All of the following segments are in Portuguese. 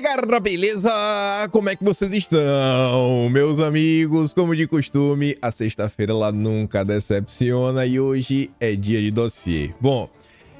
galera, beleza? Como é que vocês estão? Meus amigos, como de costume, a sexta-feira lá nunca decepciona e hoje é dia de dossiê. Bom,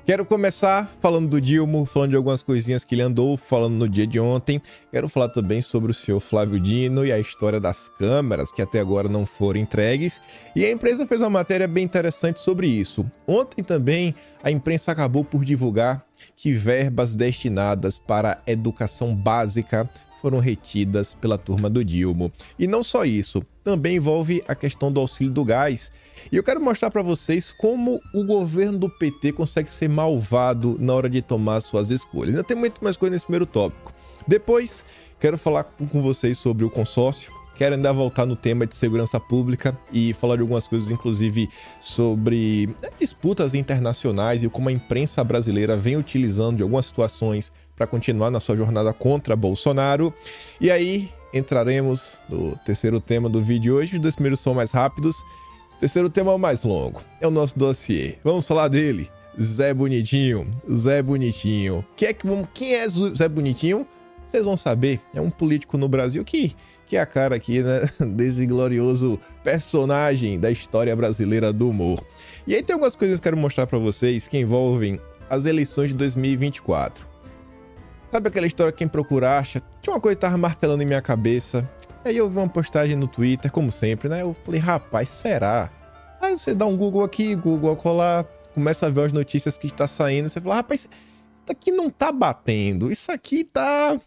quero começar falando do Dilma, falando de algumas coisinhas que ele andou, falando no dia de ontem. Quero falar também sobre o senhor Flávio Dino e a história das câmeras que até agora não foram entregues. E a empresa fez uma matéria bem interessante sobre isso. Ontem também a imprensa acabou por divulgar que verbas destinadas para educação básica foram retidas pela turma do Dilma. E não só isso, também envolve a questão do auxílio do gás. E eu quero mostrar para vocês como o governo do PT consegue ser malvado na hora de tomar suas escolhas. Ainda tem muito mais coisa nesse primeiro tópico. Depois, quero falar com vocês sobre o consórcio Quero ainda voltar no tema de segurança pública e falar de algumas coisas, inclusive, sobre disputas internacionais e como a imprensa brasileira vem utilizando de algumas situações para continuar na sua jornada contra Bolsonaro. E aí entraremos no terceiro tema do vídeo de hoje. Os dois primeiros são mais rápidos, o terceiro tema é o mais longo. É o nosso dossiê. Vamos falar dele. Zé Bonitinho, Zé Bonitinho. Quem é, que, quem é Zé Bonitinho? Vocês vão saber, é um político no Brasil que que é a cara aqui, né? Desse glorioso personagem da história brasileira do humor. E aí tem algumas coisas que eu quero mostrar para vocês que envolvem as eleições de 2024. Sabe aquela história que quem procurar acha? Tinha uma coisa que tava martelando em minha cabeça. Aí eu vi uma postagem no Twitter, como sempre, né? Eu falei, rapaz, será? Aí você dá um Google aqui, Google colar começa a ver as notícias que está saindo, você fala, rapaz, isso daqui não tá batendo, isso aqui tá.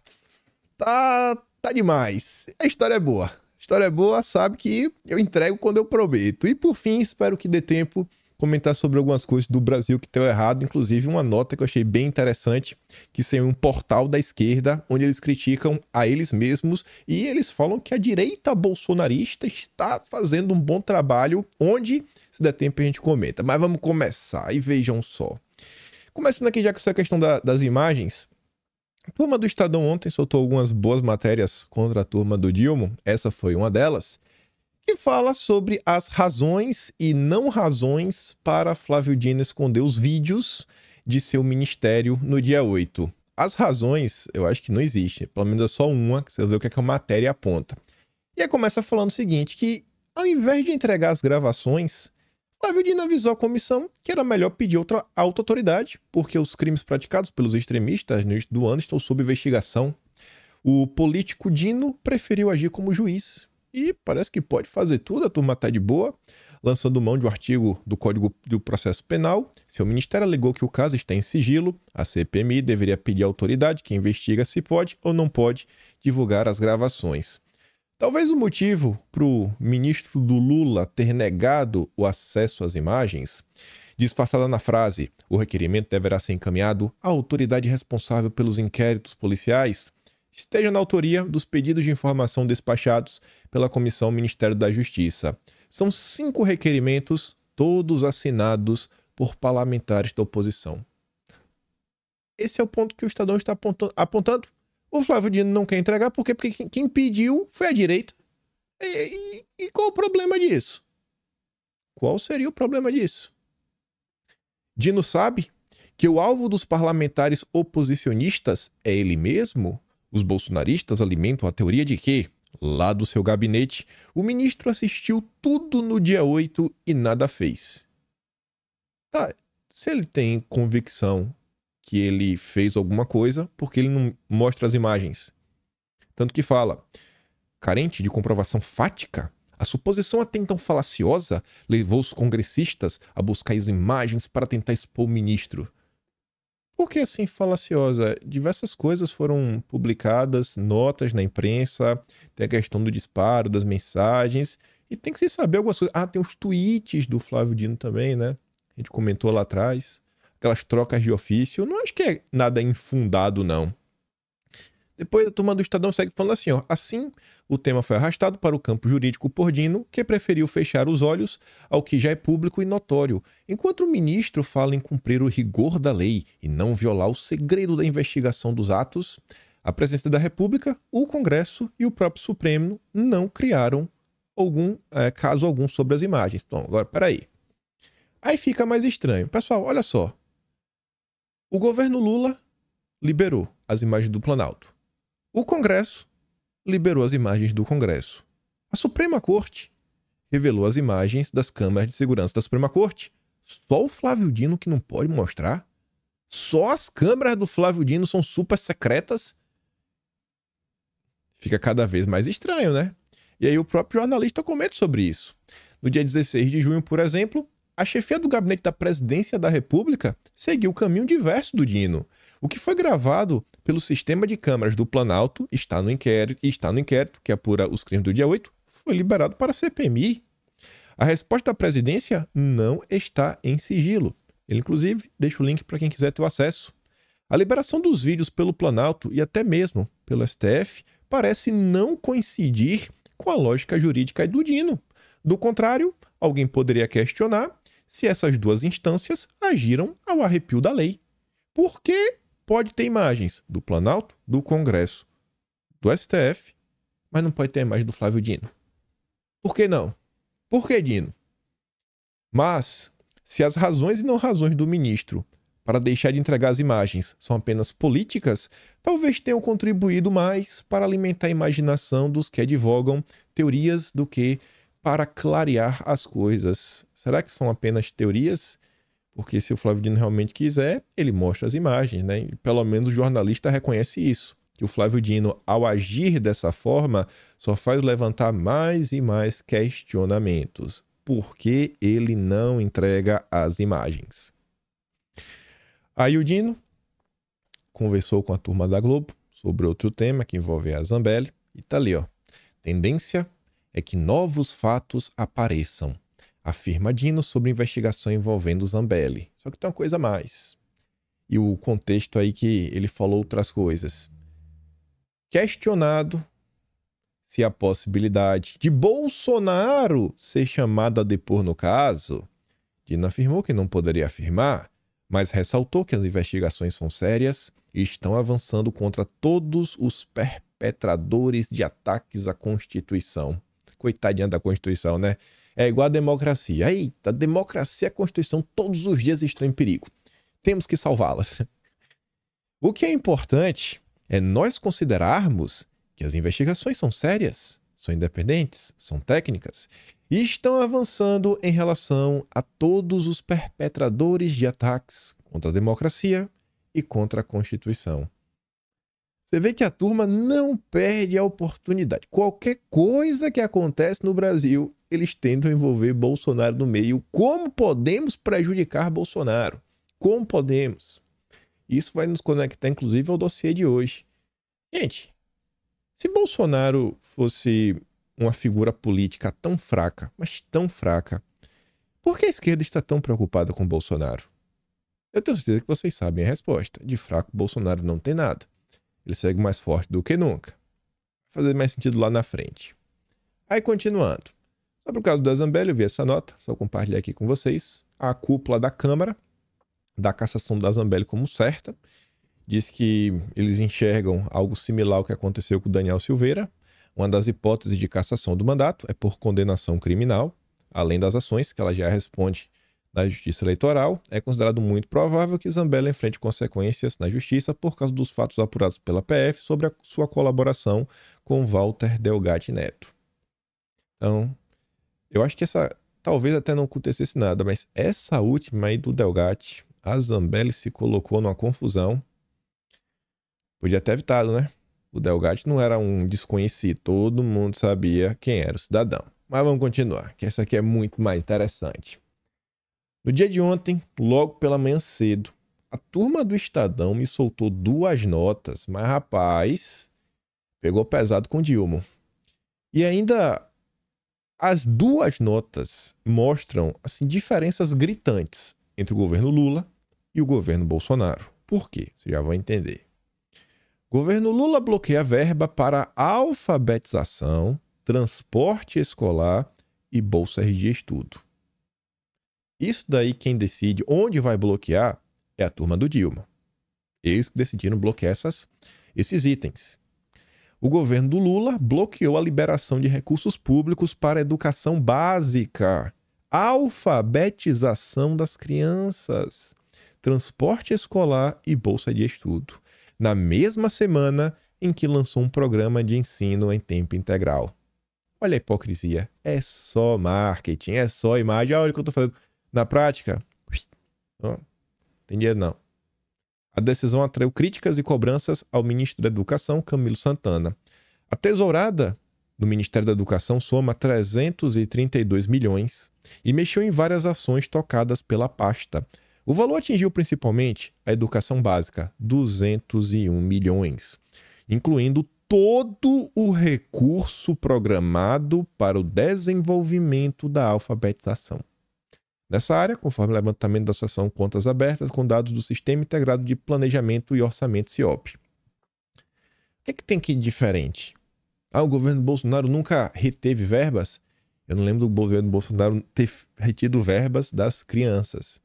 tá tá demais. A história é boa. A história é boa, sabe que eu entrego quando eu prometo. E por fim, espero que dê tempo comentar sobre algumas coisas do Brasil que deu errado, inclusive uma nota que eu achei bem interessante, que saiu um portal da esquerda, onde eles criticam a eles mesmos e eles falam que a direita bolsonarista está fazendo um bom trabalho, onde, se der tempo, a gente comenta. Mas vamos começar e vejam só. Começando aqui já com essa é questão da, das imagens, a turma do Estadão ontem soltou algumas boas matérias contra a turma do Dilma, essa foi uma delas, que fala sobre as razões e não razões para Flávio Dino esconder os vídeos de seu ministério no dia 8. As razões, eu acho que não existe, pelo menos é só uma, que você vê o que, é que a matéria aponta. E aí começa falando o seguinte, que ao invés de entregar as gravações, Flávio Dino avisou à comissão que era melhor pedir outra alta autoridade, porque os crimes praticados pelos extremistas no início do ano estão sob investigação. O político Dino preferiu agir como juiz e parece que pode fazer tudo, a turma está de boa, lançando mão de um artigo do Código do Processo Penal. Seu ministério alegou que o caso está em sigilo, a CPMI deveria pedir à autoridade que investiga se pode ou não pode divulgar as gravações. Talvez o motivo para o ministro do Lula ter negado o acesso às imagens, disfarçada na frase: o requerimento deverá ser encaminhado à autoridade responsável pelos inquéritos policiais, esteja na autoria dos pedidos de informação despachados pela Comissão Ministério da Justiça. São cinco requerimentos, todos assinados por parlamentares da oposição. Esse é o ponto que o Estadão está apontando o Flávio Dino não quer entregar porque, porque quem pediu foi a direita. E, e, e qual o problema disso? Qual seria o problema disso? Dino sabe que o alvo dos parlamentares oposicionistas é ele mesmo? Os bolsonaristas alimentam a teoria de que, lá do seu gabinete, o ministro assistiu tudo no dia 8 e nada fez. Tá, se ele tem convicção que ele fez alguma coisa porque ele não mostra as imagens. Tanto que fala, carente de comprovação fática, a suposição até então falaciosa levou os congressistas a buscar as imagens para tentar expor o ministro. Por que assim falaciosa? Diversas coisas foram publicadas, notas na imprensa, tem a questão do disparo, das mensagens, e tem que se saber algumas coisas. Ah, tem os tweets do Flávio Dino também, né? A gente comentou lá atrás aquelas trocas de ofício. Não acho que é nada infundado, não. Depois a turma do Estadão segue falando assim, ó, assim o tema foi arrastado para o campo jurídico pordino, que preferiu fechar os olhos ao que já é público e notório, enquanto o ministro fala em cumprir o rigor da lei e não violar o segredo da investigação dos atos, a presença da República, o Congresso e o próprio Supremo não criaram algum é, caso algum sobre as imagens. Então, agora, peraí. Aí fica mais estranho. Pessoal, olha só. O governo Lula liberou as imagens do Planalto. O Congresso liberou as imagens do Congresso. A Suprema Corte revelou as imagens das câmeras de segurança da Suprema Corte. Só o Flávio Dino que não pode mostrar. Só as câmeras do Flávio Dino são super secretas. Fica cada vez mais estranho, né? E aí o próprio jornalista comenta sobre isso. No dia 16 de junho, por exemplo, a chefia do gabinete da presidência da República seguiu o caminho diverso do Dino. O que foi gravado pelo sistema de câmeras do Planalto está no inquérito, está no inquérito que apura os crimes do dia 8, foi liberado para a CPMI. A resposta da presidência não está em sigilo. Ele, inclusive, deixa o link para quem quiser ter o acesso. A liberação dos vídeos pelo Planalto e até mesmo pelo STF parece não coincidir com a lógica jurídica do Dino. Do contrário, alguém poderia questionar se essas duas instâncias agiram ao arrepio da lei. Porque pode ter imagens do Planalto, do Congresso, do STF, mas não pode ter imagens do Flávio Dino. Por que não? Por que Dino? Mas, se as razões e não razões do ministro para deixar de entregar as imagens são apenas políticas, talvez tenham contribuído mais para alimentar a imaginação dos que advogam teorias do que para clarear as coisas Será que são apenas teorias? Porque se o Flávio Dino realmente quiser, ele mostra as imagens, né? pelo menos o jornalista reconhece isso. Que o Flávio Dino, ao agir dessa forma, só faz levantar mais e mais questionamentos. Por que ele não entrega as imagens? Aí o Dino conversou com a turma da Globo sobre outro tema que envolve a Zambelli. E tá ali, ó. Tendência é que novos fatos apareçam afirma Dino sobre investigação envolvendo Zambelli. Só que tem uma coisa a mais. E o contexto aí que ele falou outras coisas. Questionado se a possibilidade de Bolsonaro ser chamado a depor no caso, Dino afirmou que não poderia afirmar, mas ressaltou que as investigações são sérias e estão avançando contra todos os perpetradores de ataques à Constituição. Coitadinha da Constituição, né? é igual à democracia. Eita, democracia e é a Constituição todos os dias estão em perigo. Temos que salvá-las. O que é importante é nós considerarmos que as investigações são sérias, são independentes, são técnicas e estão avançando em relação a todos os perpetradores de ataques contra a democracia e contra a Constituição. Você vê que a turma não perde a oportunidade. Qualquer coisa que acontece no Brasil, eles tentam envolver Bolsonaro no meio. Como podemos prejudicar Bolsonaro? Como podemos? Isso vai nos conectar, inclusive, ao dossiê de hoje. Gente, se Bolsonaro fosse uma figura política tão fraca, mas tão fraca, por que a esquerda está tão preocupada com Bolsonaro? Eu tenho certeza que vocês sabem a resposta. De fraco, Bolsonaro não tem nada. Ele segue mais forte do que nunca. fazer mais sentido lá na frente. Aí, continuando. Sobre o caso da Zambelli, eu vi essa nota, só compartilhar aqui com vocês. A cúpula da Câmara da cassação da Zambelli como certa. Diz que eles enxergam algo similar ao que aconteceu com o Daniel Silveira. Uma das hipóteses de cassação do mandato é por condenação criminal, além das ações que ela já responde na Justiça Eleitoral, é considerado muito provável que Zambelli enfrente consequências na Justiça por causa dos fatos apurados pela PF sobre a sua colaboração com Walter Delgatti Neto. Então, eu acho que essa. Talvez até não acontecesse nada, mas essa última aí do Delgatti, a Zambelli se colocou numa confusão. Podia ter evitado, né? O Delgatti não era um desconhecido, todo mundo sabia quem era o cidadão. Mas vamos continuar, que essa aqui é muito mais interessante. No dia de ontem, logo pela manhã cedo, a turma do Estadão me soltou duas notas, mas rapaz, pegou pesado com Dilma. E ainda as duas notas mostram assim diferenças gritantes entre o governo Lula e o governo Bolsonaro. Por quê? Você já vai entender. Governo Lula bloqueia verba para alfabetização, transporte escolar e bolsas de estudo. Isso daí quem decide onde vai bloquear é a turma do Dilma. Eles que decidiram bloquear essas, esses itens o governo do Lula bloqueou a liberação de recursos públicos para a educação básica, alfabetização das crianças, transporte escolar e bolsa de estudo, na mesma semana em que lançou um programa de ensino em tempo integral. Olha a hipocrisia. É só marketing, é só imagem. Olha o que eu estou fazendo. Na prática, não tem dinheiro não. A decisão atraiu críticas e cobranças ao ministro da Educação, Camilo Santana. A tesourada do Ministério da Educação soma 332 milhões e mexeu em várias ações tocadas pela pasta. O valor atingiu principalmente a educação básica, 201 milhões, incluindo todo o recurso programado para o desenvolvimento da alfabetização. Nessa área, conforme o levantamento da Associação Contas Abertas, com dados do Sistema Integrado de Planejamento e Orçamento CIOP. O que, é que tem diferente? Ah, o governo Bolsonaro nunca reteve verbas? Eu não lembro do governo Bolsonaro ter retido verbas das crianças.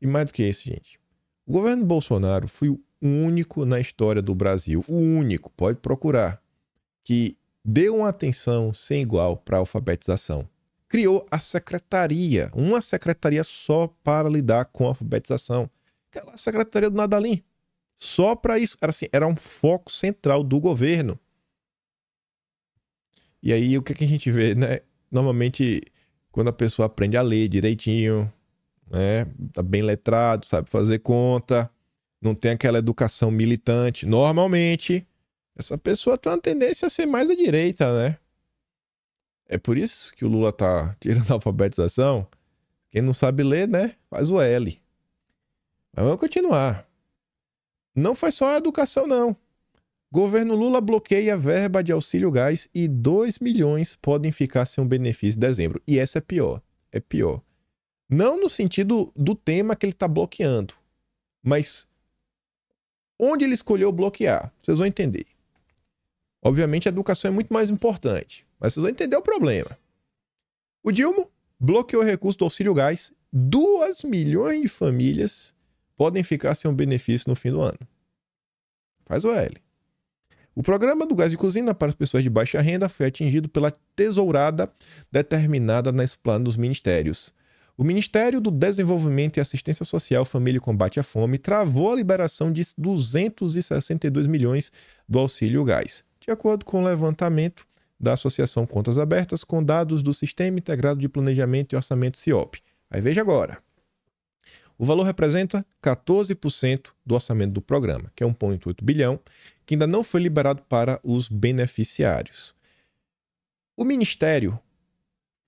E mais do que isso, gente. O governo Bolsonaro foi o único na história do Brasil, o único, pode procurar, que deu uma atenção sem igual para a alfabetização criou a secretaria, uma secretaria só para lidar com a alfabetização, que era a secretaria do Nadalim. Só para isso, era assim, era um foco central do governo. E aí o que, que a gente vê, né? Normalmente quando a pessoa aprende a ler direitinho, né? Tá bem letrado, sabe fazer conta, não tem aquela educação militante. Normalmente, essa pessoa tem uma tendência a ser mais à direita, né? É por isso que o Lula tá tirando a alfabetização. Quem não sabe ler, né? Faz o L. Mas vamos continuar. Não foi só a educação, não. Governo Lula bloqueia a verba de auxílio gás e 2 milhões podem ficar sem o benefício em dezembro. E essa é pior. É pior. Não no sentido do tema que ele está bloqueando, mas onde ele escolheu bloquear. Vocês vão entender. Obviamente, a educação é muito mais importante. Mas vocês vão entender o problema. O Dilma bloqueou o recurso do auxílio gás. 2 milhões de famílias podem ficar sem um benefício no fim do ano. Faz o L. O programa do gás de cozinha para as pessoas de baixa renda foi atingido pela tesourada determinada na plano dos ministérios. O Ministério do Desenvolvimento e Assistência Social, Família e Combate à Fome travou a liberação de 262 milhões do auxílio gás. De acordo com o levantamento da Associação Contas Abertas com dados do Sistema Integrado de Planejamento e Orçamento CIOP. Aí veja agora. O valor representa 14% do orçamento do programa, que é 1,8 bilhão, que ainda não foi liberado para os beneficiários. O Ministério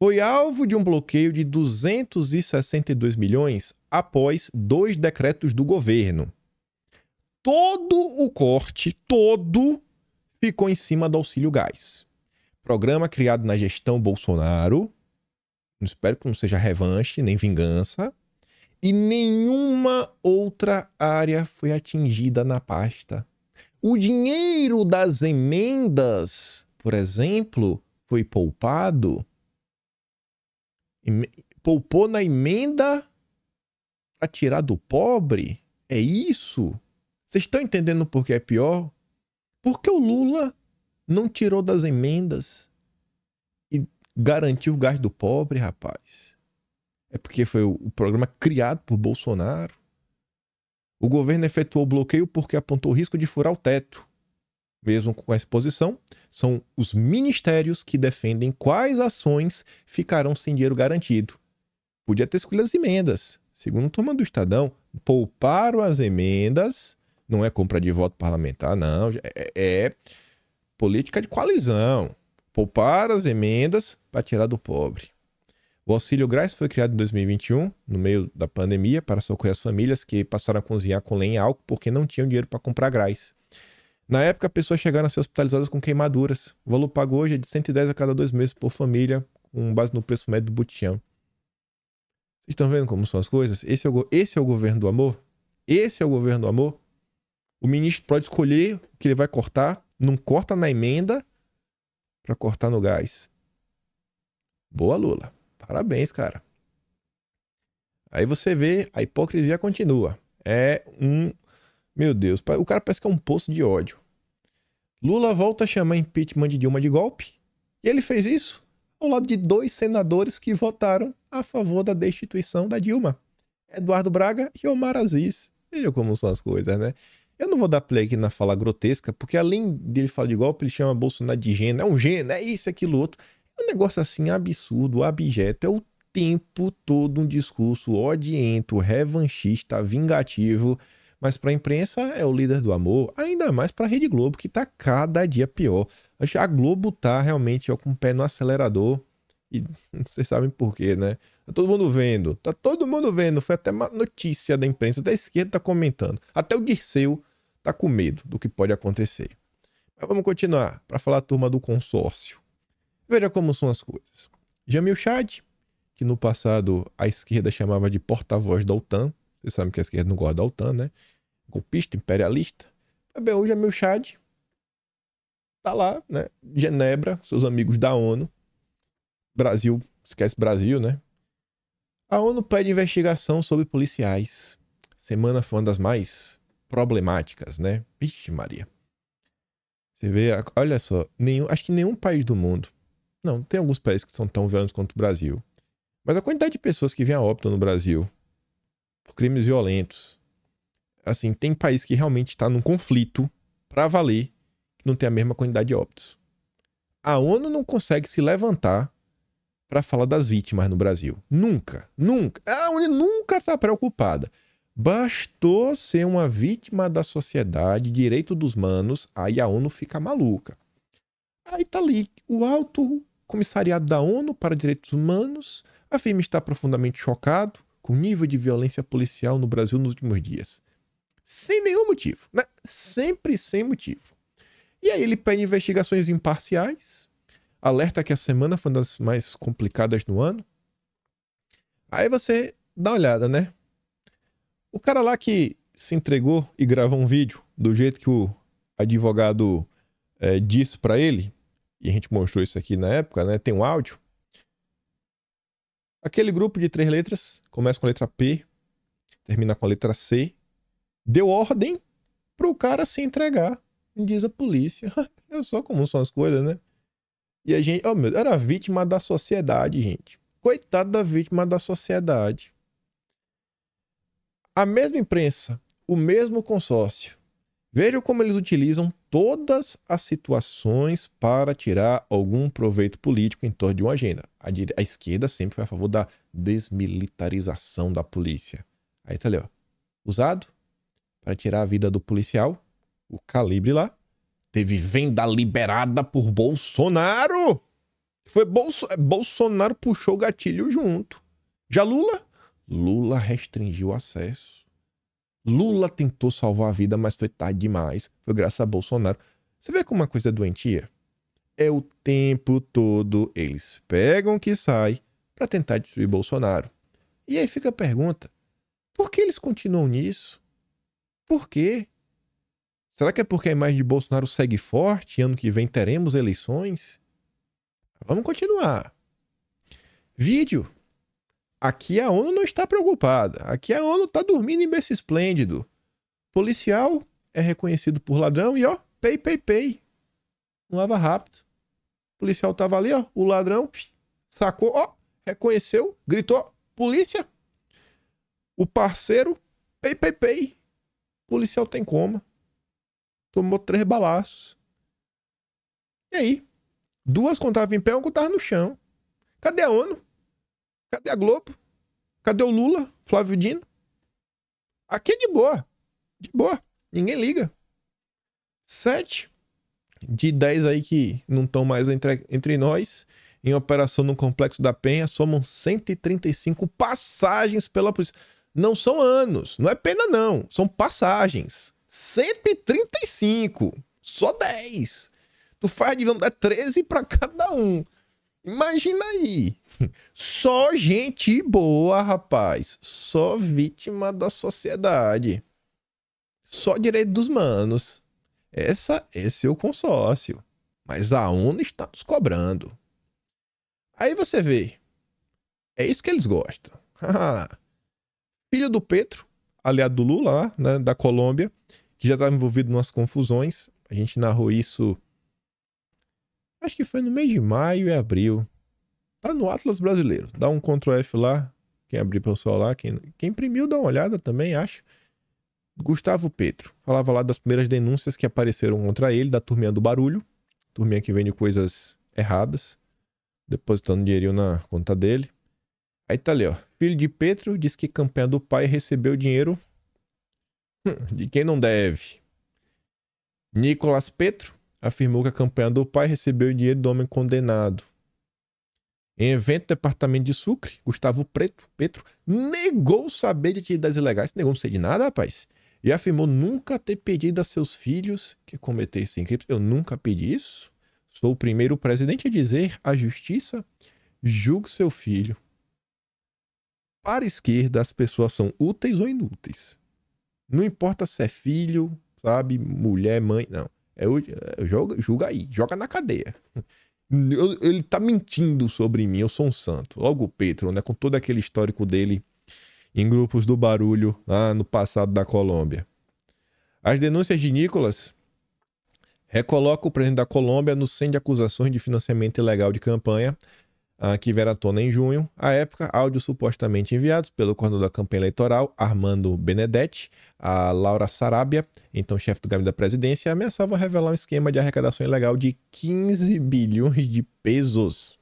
foi alvo de um bloqueio de 262 milhões após dois decretos do governo. Todo o corte, todo, ficou em cima do auxílio gás. Programa criado na gestão Bolsonaro. Espero que não seja revanche nem vingança. E nenhuma outra área foi atingida na pasta. O dinheiro das emendas, por exemplo, foi poupado. Poupou na emenda para tirar do pobre? É isso? Vocês estão entendendo por que é pior? Porque o Lula não tirou das emendas e garantiu o gás do pobre, rapaz. É porque foi o programa criado por Bolsonaro. O governo efetuou o bloqueio porque apontou o risco de furar o teto. Mesmo com essa posição, são os ministérios que defendem quais ações ficarão sem dinheiro garantido. Podia ter escolhido as emendas. Segundo o Tomando do Estadão, pouparam as emendas. Não é compra de voto parlamentar, não. É, é política de coalizão, poupar as emendas para tirar do pobre. O auxílio gás foi criado em 2021, no meio da pandemia, para socorrer as famílias que passaram a cozinhar com lenha e álcool porque não tinham dinheiro para comprar gás. Na época, pessoas chegaram a ser hospitalizadas com queimaduras. O valor pago hoje é de 110 a cada dois meses por família, com base no preço médio do butião. Vocês estão vendo como são as coisas? Esse é, o, esse é o governo do amor? Esse é o governo do amor? O ministro pode escolher o que ele vai cortar, não corta na emenda para cortar no gás. Boa, Lula. Parabéns, cara. Aí você vê, a hipocrisia continua. É um. Meu Deus, o cara parece que é um poço de ódio. Lula volta a chamar impeachment de Dilma de golpe. E ele fez isso ao lado de dois senadores que votaram a favor da destituição da Dilma: Eduardo Braga e Omar Aziz. Veja como são as coisas, né? Eu não vou dar play aqui na fala grotesca, porque além dele falar de golpe, ele chama Bolsonaro de gênio, é um gênio, é isso, aquilo, outro. É um negócio assim absurdo, abjeto, é o tempo todo um discurso odiento, revanchista, vingativo, mas para a imprensa é o líder do amor, ainda mais para a Rede Globo, que está cada dia pior. A Globo tá realmente ó, com o pé no acelerador, e vocês sabem por quê, né? Tá todo mundo vendo. Tá todo mundo vendo. Foi até uma notícia da imprensa, até a esquerda tá comentando. Até o Dirceu tá com medo do que pode acontecer. Mas vamos continuar para falar a turma do consórcio. Veja como são as coisas. Jamil Chad, que no passado a esquerda chamava de porta-voz da OTAN. Vocês sabem que a esquerda não gosta da OTAN, né? Golpista, imperialista. Bem, hoje Jamil Chad tá lá, né? Genebra, seus amigos da ONU Brasil, esquece Brasil, né? A ONU pede investigação sobre policiais. Semana foi uma das mais problemáticas, né? Vixe, Maria. Você vê, olha só, nenhum, acho que nenhum país do mundo. Não, tem alguns países que são tão violentos quanto o Brasil. Mas a quantidade de pessoas que vêm a óbito no Brasil por crimes violentos. Assim, tem país que realmente está num conflito para valer, que não tem a mesma quantidade de óbitos. A ONU não consegue se levantar para falar das vítimas no Brasil. Nunca, nunca. A é ONU nunca está preocupada. Bastou ser uma vítima da sociedade, direito dos manos, aí a ONU fica maluca. Aí tá ali o alto comissariado da ONU para Direitos Humanos afirma estar profundamente chocado com o nível de violência policial no Brasil nos últimos dias. Sem nenhum motivo, né? Sempre sem motivo. E aí ele pede investigações imparciais, alerta que a semana foi uma das mais complicadas do ano. Aí você dá uma olhada, né? O cara lá que se entregou e gravou um vídeo do jeito que o advogado é, disse para ele, e a gente mostrou isso aqui na época, né? Tem um áudio. Aquele grupo de três letras começa com a letra P, termina com a letra C, deu ordem pro cara se entregar. diz a polícia. é só como são as coisas, né? E a gente, oh meu, era vítima da sociedade, gente. Coitado da vítima da sociedade. A mesma imprensa, o mesmo consórcio. Vejam como eles utilizam todas as situações para tirar algum proveito político em torno de uma agenda. A, a esquerda sempre foi a favor da desmilitarização da polícia. Aí tá ali, ó. Usado para tirar a vida do policial, o calibre lá, Teve venda liberada por Bolsonaro. Foi Bolso Bolsonaro puxou o gatilho junto. Já Lula? Lula restringiu o acesso. Lula tentou salvar a vida, mas foi tarde demais. Foi graças a Bolsonaro. Você vê como uma coisa é doentia? É o tempo todo eles pegam o que sai para tentar destruir Bolsonaro. E aí fica a pergunta: por que eles continuam nisso? Por quê? Será que é porque a imagem de Bolsonaro segue forte e ano que vem teremos eleições? Vamos continuar. Vídeo. Aqui a ONU não está preocupada. Aqui a ONU está dormindo em berço esplêndido. Policial é reconhecido por ladrão e ó, pei, pei, pei. Não lava rápido. O policial estava ali, ó, o ladrão sacou, ó, reconheceu, gritou, polícia. O parceiro, pei, pei, pei. policial tem coma tomou três balaços. E aí? Duas contavam em pé, uma contava no chão. Cadê a ONU? Cadê a Globo? Cadê o Lula? Flávio Dino? Aqui é de boa. De boa. Ninguém liga. Sete de dez aí que não estão mais entre, entre nós em operação no Complexo da Penha somam 135 passagens pela polícia. Não são anos, não é pena não, são passagens. 135. Só 10. Tu faz, digamos, dar 13 para cada um. Imagina aí. Só gente boa, rapaz. Só vítima da sociedade. Só direito dos manos. Essa é seu consórcio. Mas a ONU está nos cobrando. Aí você vê. É isso que eles gostam. Filho do Petro, aliado do Lula, né, da Colômbia, que já estava envolvido em umas confusões. A gente narrou isso. Acho que foi no mês de maio e abril. Tá no Atlas Brasileiro. Dá um Ctrl F lá. Quem abrir pessoal lá, quem, quem imprimiu, dá uma olhada também, acho. Gustavo Petro. Falava lá das primeiras denúncias que apareceram contra ele, da turminha do barulho. Turminha que vende coisas erradas, depositando dinheirinho na conta dele. Aí tá ali, ó. Filho de Petro diz que campanha do pai recebeu dinheiro de quem não deve. Nicolas Petro afirmou que a campanha do pai recebeu o dinheiro do homem condenado. Em evento do Departamento de Sucre, Gustavo Preto, Petro negou saber de atividades ilegais. Negou não sei de nada, rapaz. E afirmou nunca ter pedido a seus filhos que cometessem crimes. Eu nunca pedi isso. Sou o primeiro presidente a dizer à justiça: julgue seu filho. Para a esquerda, as pessoas são úteis ou inúteis. Não importa se é filho, sabe, mulher, mãe, não. É, é joga, julga aí, joga na cadeia. Eu, ele tá mentindo sobre mim, eu sou um santo. Logo o Pedro, né, com todo aquele histórico dele em grupos do barulho lá no passado da Colômbia. As denúncias de Nicolas recoloca o presidente da Colômbia no centro de acusações de financiamento ilegal de campanha, ah, que vier à tona em junho. À época, áudios supostamente enviados pelo coordenador da campanha eleitoral, Armando Benedetti, a Laura Sarabia, então chefe do gabinete da presidência, ameaçavam revelar um esquema de arrecadação ilegal de 15 bilhões de pesos.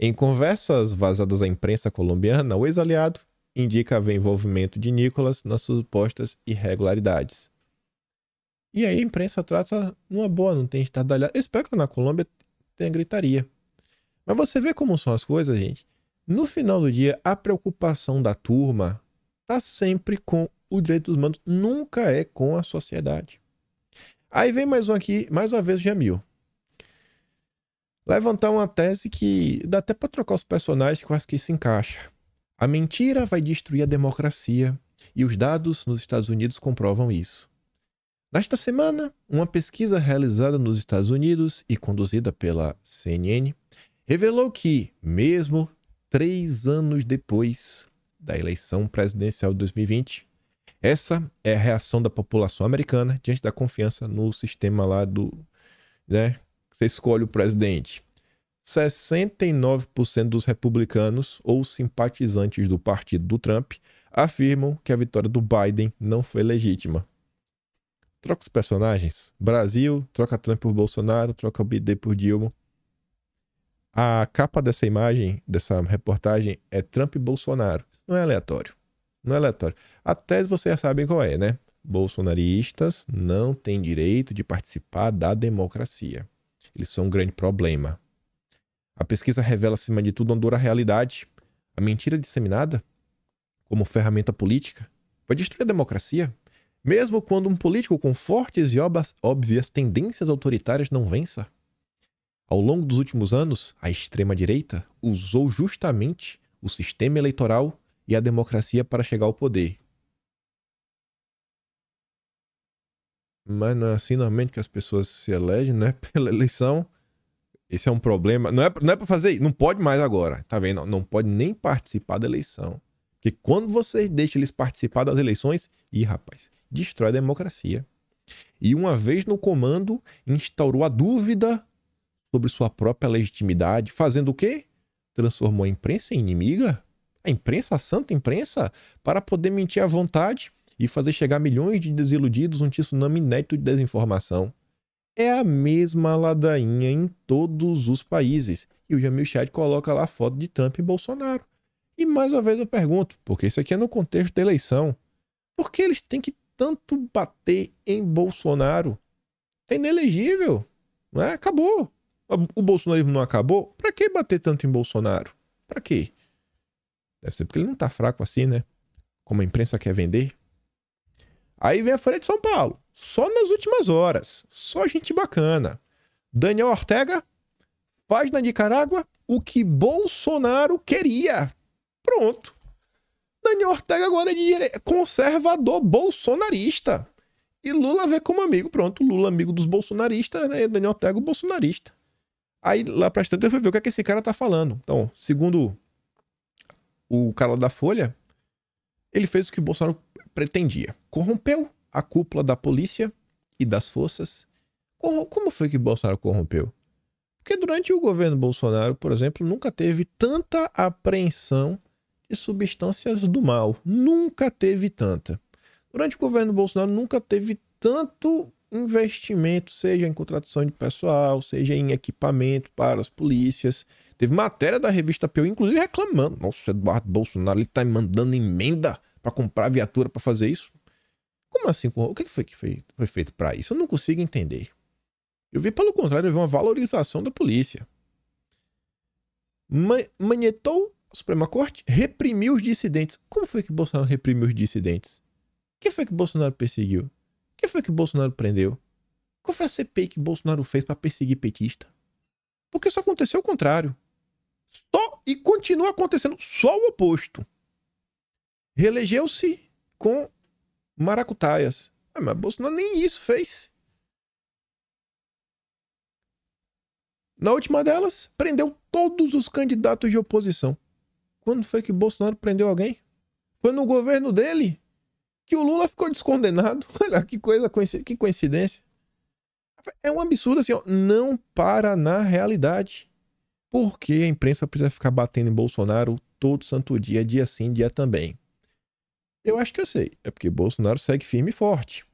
Em conversas vazadas à imprensa colombiana, o ex-aliado indica haver envolvimento de Nicolas nas supostas irregularidades. E aí a imprensa trata numa boa, não tem estardalhada. Eu espero que na Colômbia tenha gritaria. Mas você vê como são as coisas, gente. No final do dia, a preocupação da turma tá sempre com o direito dos humanos, nunca é com a sociedade. Aí vem mais um aqui, mais uma vez o Jamil. Levantar uma tese que dá até para trocar os personagens que eu acho que se encaixa. A mentira vai destruir a democracia e os dados nos Estados Unidos comprovam isso. Nesta semana, uma pesquisa realizada nos Estados Unidos e conduzida pela CNN revelou que, mesmo três anos depois da eleição presidencial de 2020, essa é a reação da população americana diante da confiança no sistema lá do. Né? Você escolhe o presidente. 69% dos republicanos ou simpatizantes do partido do Trump afirmam que a vitória do Biden não foi legítima. Troca os personagens. Brasil, troca Trump por Bolsonaro, troca o BD por Dilma. A capa dessa imagem, dessa reportagem, é Trump e Bolsonaro. Isso não é aleatório. Não é aleatório. A tese vocês já sabem qual é, né? Bolsonaristas não têm direito de participar da democracia. Eles são um grande problema. A pesquisa revela, acima de tudo, a dura realidade. A mentira é disseminada, como ferramenta política, vai destruir a democracia. Mesmo quando um político com fortes e óbvias tendências autoritárias não vença. Ao longo dos últimos anos, a extrema-direita usou justamente o sistema eleitoral e a democracia para chegar ao poder. Mas não é assim normalmente que as pessoas se elegem, né? Pela eleição. Esse é um problema. Não é, não é para fazer isso. Não pode mais agora. Tá vendo? Não, pode nem participar da eleição. Porque quando você deixa eles participar das eleições, e rapaz, destrói a democracia. E uma vez no comando, instaurou a dúvida sobre sua própria legitimidade, fazendo o quê? Transformou a imprensa em inimiga? A imprensa, a santa imprensa, para poder mentir à vontade e fazer chegar milhões de desiludidos um tsunami inédito de desinformação. É a mesma ladainha em todos os países. E o Jamil Chad coloca lá a foto de Trump e Bolsonaro. E mais uma vez eu pergunto, porque isso aqui é no contexto da eleição, por que eles têm que tanto bater em Bolsonaro? É inelegível, não é? Acabou. O bolsonarismo não acabou? Pra que bater tanto em Bolsonaro? Pra quê? Deve ser porque ele não tá fraco assim, né? Como a imprensa quer vender. Aí vem a Folha de São Paulo. Só nas últimas horas. Só gente bacana. Daniel Ortega faz na Nicarágua o que Bolsonaro queria. Pronto. Daniel Ortega agora é de dire... conservador bolsonarista. E Lula vê como amigo. Pronto, Lula amigo dos bolsonaristas, né? Daniel Ortega bolsonarista. Aí lá pra estante eu fui ver o que, é que esse cara tá falando. Então, segundo o cara da Folha, ele fez o que o Bolsonaro pretendia. Corrompeu a cúpula da polícia e das forças. Como foi que Bolsonaro corrompeu? Porque durante o governo Bolsonaro, por exemplo, nunca teve tanta apreensão de substâncias do mal. Nunca teve tanta. Durante o governo Bolsonaro, nunca teve tanto investimento, seja em contratação de pessoal, seja em equipamento para as polícias. Teve matéria da revista PEU, inclusive, reclamando. Nossa, Eduardo Bolsonaro, ele está mandando emenda para comprar viatura para fazer isso. Como assim? O que foi que foi, feito para isso? Eu não consigo entender. Eu vi, pelo contrário, eu vi uma valorização da polícia. Ma a Suprema Corte, reprimiu os dissidentes. Como foi que Bolsonaro reprimiu os dissidentes? Quem foi que Bolsonaro perseguiu? que foi que Bolsonaro prendeu? Qual foi a CPI que Bolsonaro fez para perseguir petista? Porque só aconteceu o contrário. Só e continua acontecendo só o oposto. Reelegeu-se com maracutaias. Ah, mas Bolsonaro nem isso fez. Na última delas, prendeu todos os candidatos de oposição. Quando foi que Bolsonaro prendeu alguém? Foi no governo dele que o Lula ficou descondenado. Olha que coisa, que coincidência. É um absurdo assim, ó, não para na realidade. Por que a imprensa precisa ficar batendo em Bolsonaro todo santo dia, dia sim, dia também? Eu acho que eu sei, é porque Bolsonaro segue firme e forte.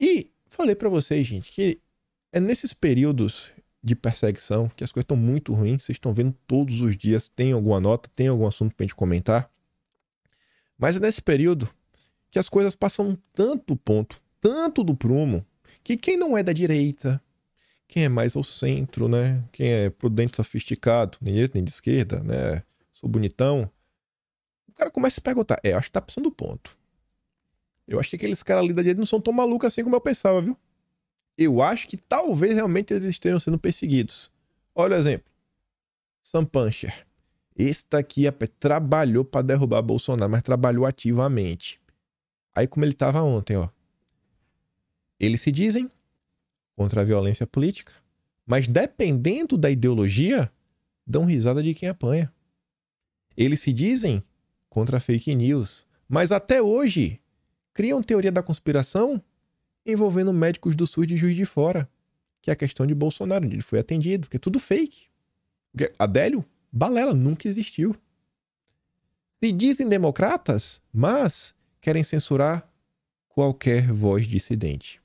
E falei para vocês, gente, que é nesses períodos de perseguição que as coisas estão muito ruins, vocês estão vendo todos os dias, tem alguma nota, tem algum assunto pra gente comentar. Mas é nesse período que as coisas passam tanto ponto, tanto do prumo, que quem não é da direita, quem é mais ao centro, né? Quem é prudente, sofisticado, nem direita nem de esquerda, né? Sou bonitão. O cara começa a se perguntar: é, acho que tá passando do ponto. Eu acho que aqueles caras ali da direita não são tão malucos assim como eu pensava, viu? Eu acho que talvez realmente eles estejam sendo perseguidos. Olha o exemplo. Sam Puncher. Esse daqui trabalhou para derrubar Bolsonaro, mas trabalhou ativamente. Aí, como ele estava ontem, ó. Eles se dizem contra a violência política, mas dependendo da ideologia, dão risada de quem apanha. Eles se dizem contra a fake news, mas até hoje criam teoria da conspiração envolvendo médicos do SUS de Juiz de Fora, que é a questão de Bolsonaro, onde ele foi atendido, que é tudo fake. Porque Adélio, balela, nunca existiu. Se dizem democratas, mas querem censurar qualquer voz dissidente.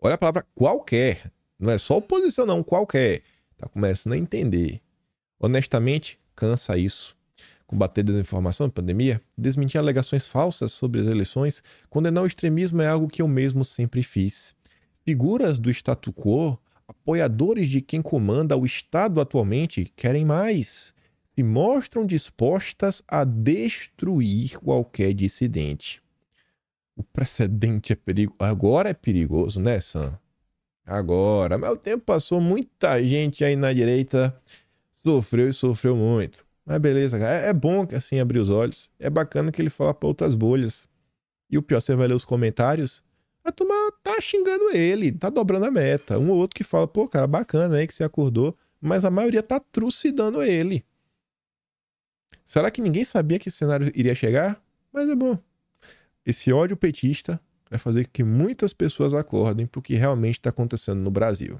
Olha a palavra qualquer, não é só oposição, não, qualquer. Tá começando a entender. Honestamente, cansa isso. Combater desinformação, pandemia, desmentir alegações falsas sobre as eleições, condenar o extremismo é algo que eu mesmo sempre fiz. Figuras do status quo, apoiadores de quem comanda o Estado atualmente, querem mais se mostram dispostas a destruir qualquer dissidente. O precedente é perigoso. Agora é perigoso, né, Sam? Agora. Mas o tempo passou, muita gente aí na direita sofreu e sofreu muito. Mas beleza, cara. É, é bom que assim abrir os olhos. É bacana que ele fala para outras bolhas. E o pior, você vai ler os comentários. A turma tá xingando ele, tá dobrando a meta. Um ou outro que fala, pô, cara, bacana aí que você acordou. Mas a maioria tá trucidando ele. Será que ninguém sabia que esse cenário iria chegar? Mas é bom. Esse ódio petista vai fazer com que muitas pessoas acordem para o que realmente está acontecendo no Brasil.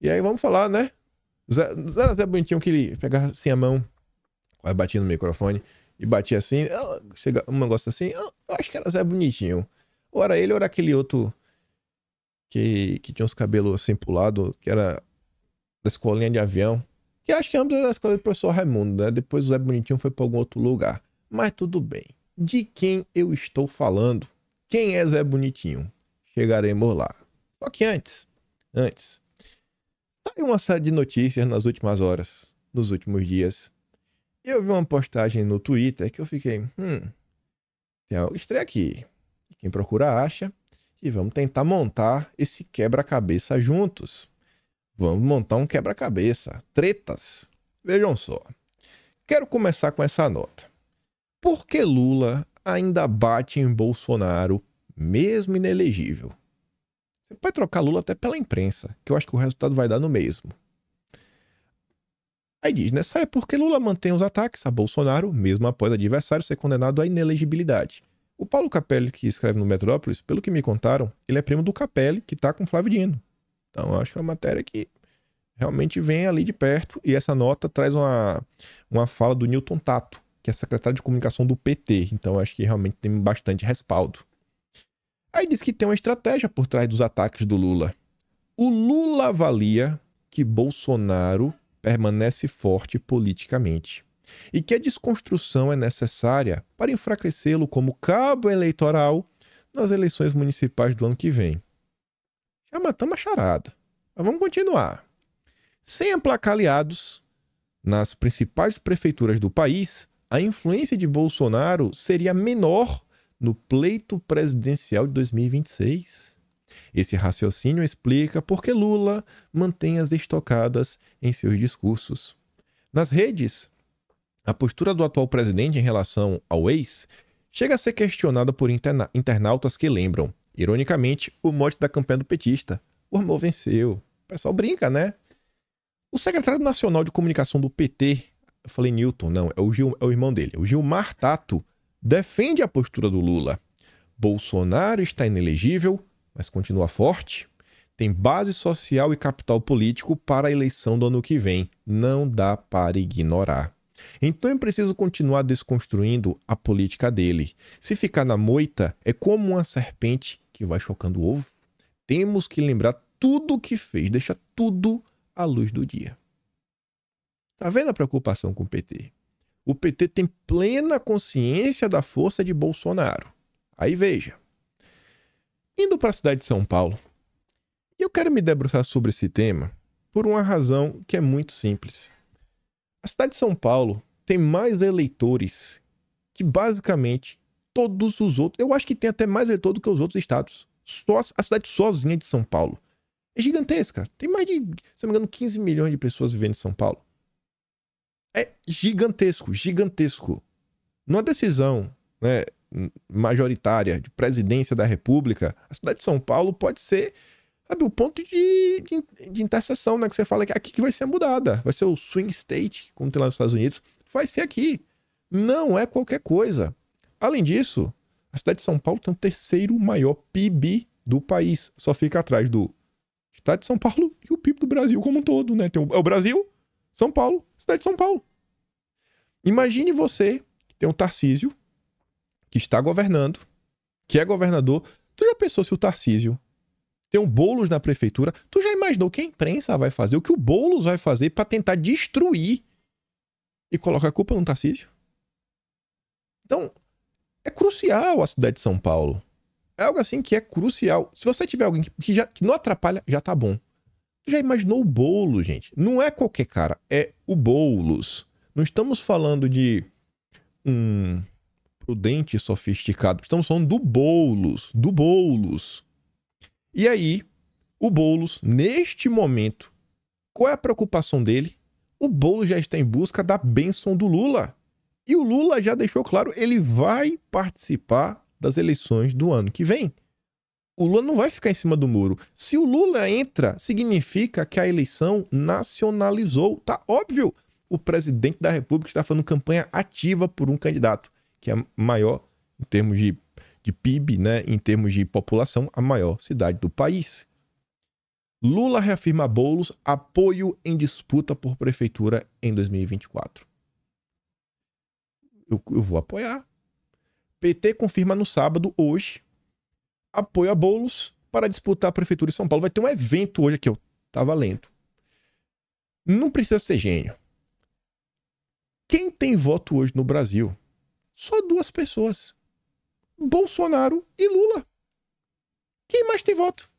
E aí vamos falar, né? Zé, Bonitinho que ele pegava assim a mão, vai batia no microfone, e batia assim, ah", chega um negócio assim, ah, eu acho que era Zé Bonitinho. Ou era ele ou era aquele outro que, que tinha os cabelos assim pulados, que era da escolinha de avião. Que acho que é ambos eram das escola do professor Raimundo, né? Depois o Zé Bonitinho foi para algum outro lugar. Mas tudo bem. De quem eu estou falando? Quem é Zé Bonitinho? Chegaremos lá. Só que antes, antes, saiu uma série de notícias nas últimas horas, nos últimos dias. Eu vi uma postagem no Twitter que eu fiquei, hum, tem algo estranho aqui. Quem procura acha. E vamos tentar montar esse quebra-cabeça juntos. Vamos montar um quebra-cabeça. Tretas. Vejam só. Quero começar com essa nota. Por que Lula ainda bate em Bolsonaro, mesmo inelegível? Você pode trocar Lula até pela imprensa, que eu acho que o resultado vai dar no mesmo. Aí diz, né? Sabe porque Lula mantém os ataques a Bolsonaro, mesmo após adversário ser condenado à inelegibilidade? O Paulo Capelli, que escreve no Metrópolis, pelo que me contaram, ele é primo do Capelli, que tá com Flávio Dino. Então, acho que é uma matéria que realmente vem ali de perto e essa nota traz uma, uma fala do Newton Tato, que é secretário de comunicação do PT. Então, acho que realmente tem bastante respaldo. Aí diz que tem uma estratégia por trás dos ataques do Lula. O Lula avalia que Bolsonaro permanece forte politicamente e que a desconstrução é necessária para enfraquecê-lo como cabo eleitoral nas eleições municipais do ano que vem. Já matamos a charada. Mas vamos continuar. Sem aliados nas principais prefeituras do país, a influência de Bolsonaro seria menor no pleito presidencial de 2026. Esse raciocínio explica por que Lula mantém as estocadas em seus discursos. Nas redes, a postura do atual presidente em relação ao ex chega a ser questionada por internautas que lembram. Ironicamente, o mote da campanha do petista, o amor venceu. O pessoal brinca, né? O secretário nacional de comunicação do PT, eu falei Newton, não, é o, Gil, é o irmão dele, o Gilmar Tato, defende a postura do Lula. Bolsonaro está inelegível, mas continua forte. Tem base social e capital político para a eleição do ano que vem. Não dá para ignorar. Então é preciso continuar desconstruindo a política dele. Se ficar na moita, é como uma serpente que vai chocando o ovo, temos que lembrar tudo o que fez, deixa tudo à luz do dia. Tá vendo a preocupação com o PT? O PT tem plena consciência da força de Bolsonaro. Aí veja. Indo para a cidade de São Paulo, eu quero me debruçar sobre esse tema por uma razão que é muito simples. A cidade de São Paulo tem mais eleitores que basicamente todos os outros. Eu acho que tem até mais eleitor do que os outros estados. Só a cidade sozinha de São Paulo. É gigantesca. Tem mais de, se não me engano, 15 milhões de pessoas vivendo em São Paulo. É gigantesco, gigantesco. Numa decisão né, majoritária de presidência da República, a cidade de São Paulo pode ser sabe, o ponto de, de, de interseção, né? Que você fala que aqui que vai ser mudada. Vai ser o swing state, como tem lá nos Estados Unidos. Vai ser aqui. Não é qualquer coisa. Além disso, a cidade de São Paulo tem o terceiro maior PIB do país. Só fica atrás do Estado de São Paulo e o PIB do Brasil como um todo, né? Tem o, é o Brasil, São Paulo, cidade de São Paulo. Imagine você que tem um Tarcísio que está governando, que é governador. Tu já pensou se o Tarcísio tem um Boulos na prefeitura? Tu já imaginou o que a imprensa vai fazer, o que o Boulos vai fazer para tentar destruir e colocar a culpa no Tarcísio? Então, é crucial a cidade de São Paulo. É algo assim que é crucial. Se você tiver alguém que, que já, que não atrapalha, já tá bom. Tu já imaginou o bolo, gente? Não é qualquer cara, é o bolos. Não estamos falando de um prudente sofisticado. Estamos falando do bolos, do bolos. E aí, o bolos neste momento, qual é a preocupação dele? O bolo já está em busca da benção do Lula. E o Lula já deixou claro, ele vai participar das eleições do ano que vem. O Lula não vai ficar em cima do muro. Se o Lula entra, significa que a eleição nacionalizou. Tá óbvio. O presidente da República está fazendo campanha ativa por um candidato, que é maior em termos de, de PIB, né, em termos de população, a maior cidade do país. Lula reafirma Boulos apoio em disputa por prefeitura em 2024 eu, eu vou apoiar. PT confirma no sábado, hoje, apoio a Boulos para disputar a Prefeitura de São Paulo. Vai ter um evento hoje aqui, eu tava tá lendo. Não precisa ser gênio. Quem tem voto hoje no Brasil? Só duas pessoas: Bolsonaro e Lula. Quem mais tem voto?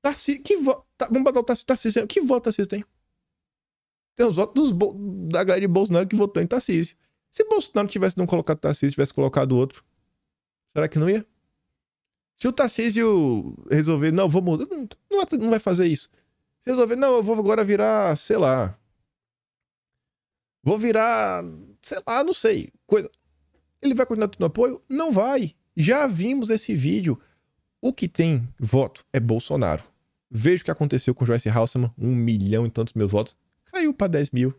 Tarcísio, que vo... Tá, vamos botar o Tarcísio, Tarcísio. Que voto Tarcísio tem? Tem os votos dos, da galera de Bolsonaro que votou em Tarcísio. Se Bolsonaro tivesse não colocado o Tarcísio, tivesse colocado outro, será que não ia? Se o Tarcísio resolver, não, vou mudar, não, não vai fazer isso. Se resolver, não, eu vou agora virar, sei lá. Vou virar, sei lá, não sei. Coisa. Ele vai continuar tendo apoio? Não vai. Já vimos esse vídeo. O que tem voto é Bolsonaro. Veja o que aconteceu com Joyce Halseman, um milhão e tantos meus votos. Caiu para 10 mil,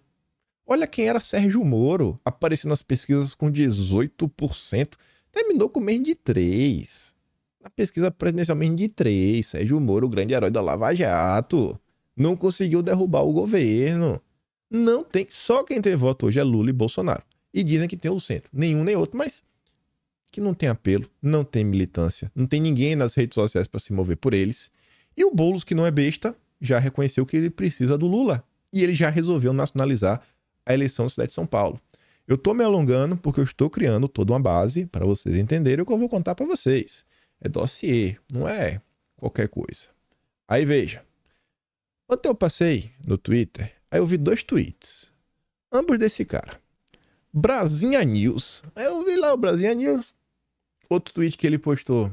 Olha quem era Sérgio Moro, apareceu nas pesquisas com 18%, terminou com menos de 3. Na pesquisa presidencial, menos de 3. Sérgio Moro, o grande herói da Lava Jato, não conseguiu derrubar o governo. Não tem, só quem tem voto hoje é Lula e Bolsonaro. E dizem que tem o centro, nenhum nem outro, mas que não tem apelo, não tem militância, não tem ninguém nas redes sociais para se mover por eles. E o Boulos, que não é besta, já reconheceu que ele precisa do Lula. E ele já resolveu nacionalizar a eleição da cidade de São Paulo. Eu estou me alongando porque eu estou criando toda uma base para vocês entenderem o que eu vou contar para vocês. É dossiê, não é qualquer coisa. Aí veja. Ontem eu passei no Twitter, aí eu vi dois tweets. Ambos desse cara. Brasinha News. Aí eu vi lá o Brasinha News. Outro tweet que ele postou.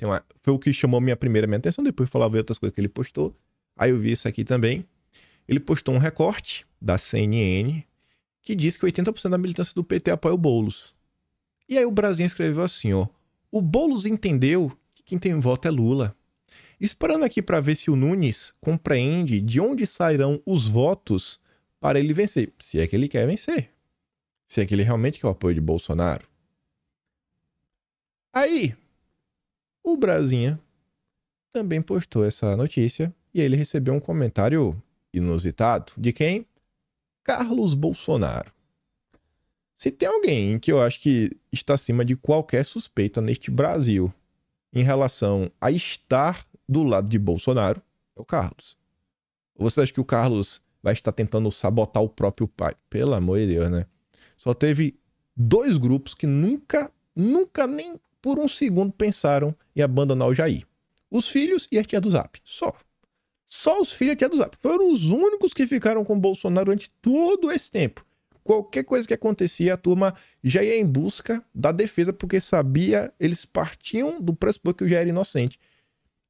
Uma, foi o que chamou minha primeira minha atenção, depois falava outras coisas que ele postou. Aí eu vi isso aqui também. Ele postou um recorte da CNN, que diz que 80% da militância do PT apoia o Boulos. E aí o Brasil escreveu assim, ó. O Boulos entendeu que quem tem voto é Lula. Esperando aqui para ver se o Nunes compreende de onde sairão os votos para ele vencer, se é que ele quer vencer. Se é que ele realmente quer o apoio de Bolsonaro. Aí, o Brasinha também postou essa notícia e ele recebeu um comentário inusitado de quem? Carlos Bolsonaro. Se tem alguém que eu acho que está acima de qualquer suspeita neste Brasil em relação a estar do lado de Bolsonaro, é o Carlos. Ou você acha que o Carlos vai estar tentando sabotar o próprio pai? Pelo amor de Deus, né? Só teve dois grupos que nunca, nunca nem por um segundo pensaram em abandonar o Jair. Os filhos e a tia do Zap. Só. Só os filhos aqui é do Zap. Foram os únicos que ficaram com o Bolsonaro durante todo esse tempo. Qualquer coisa que acontecia, a turma já ia em busca da defesa, porque sabia, eles partiam do pressuposto que o Jair era inocente.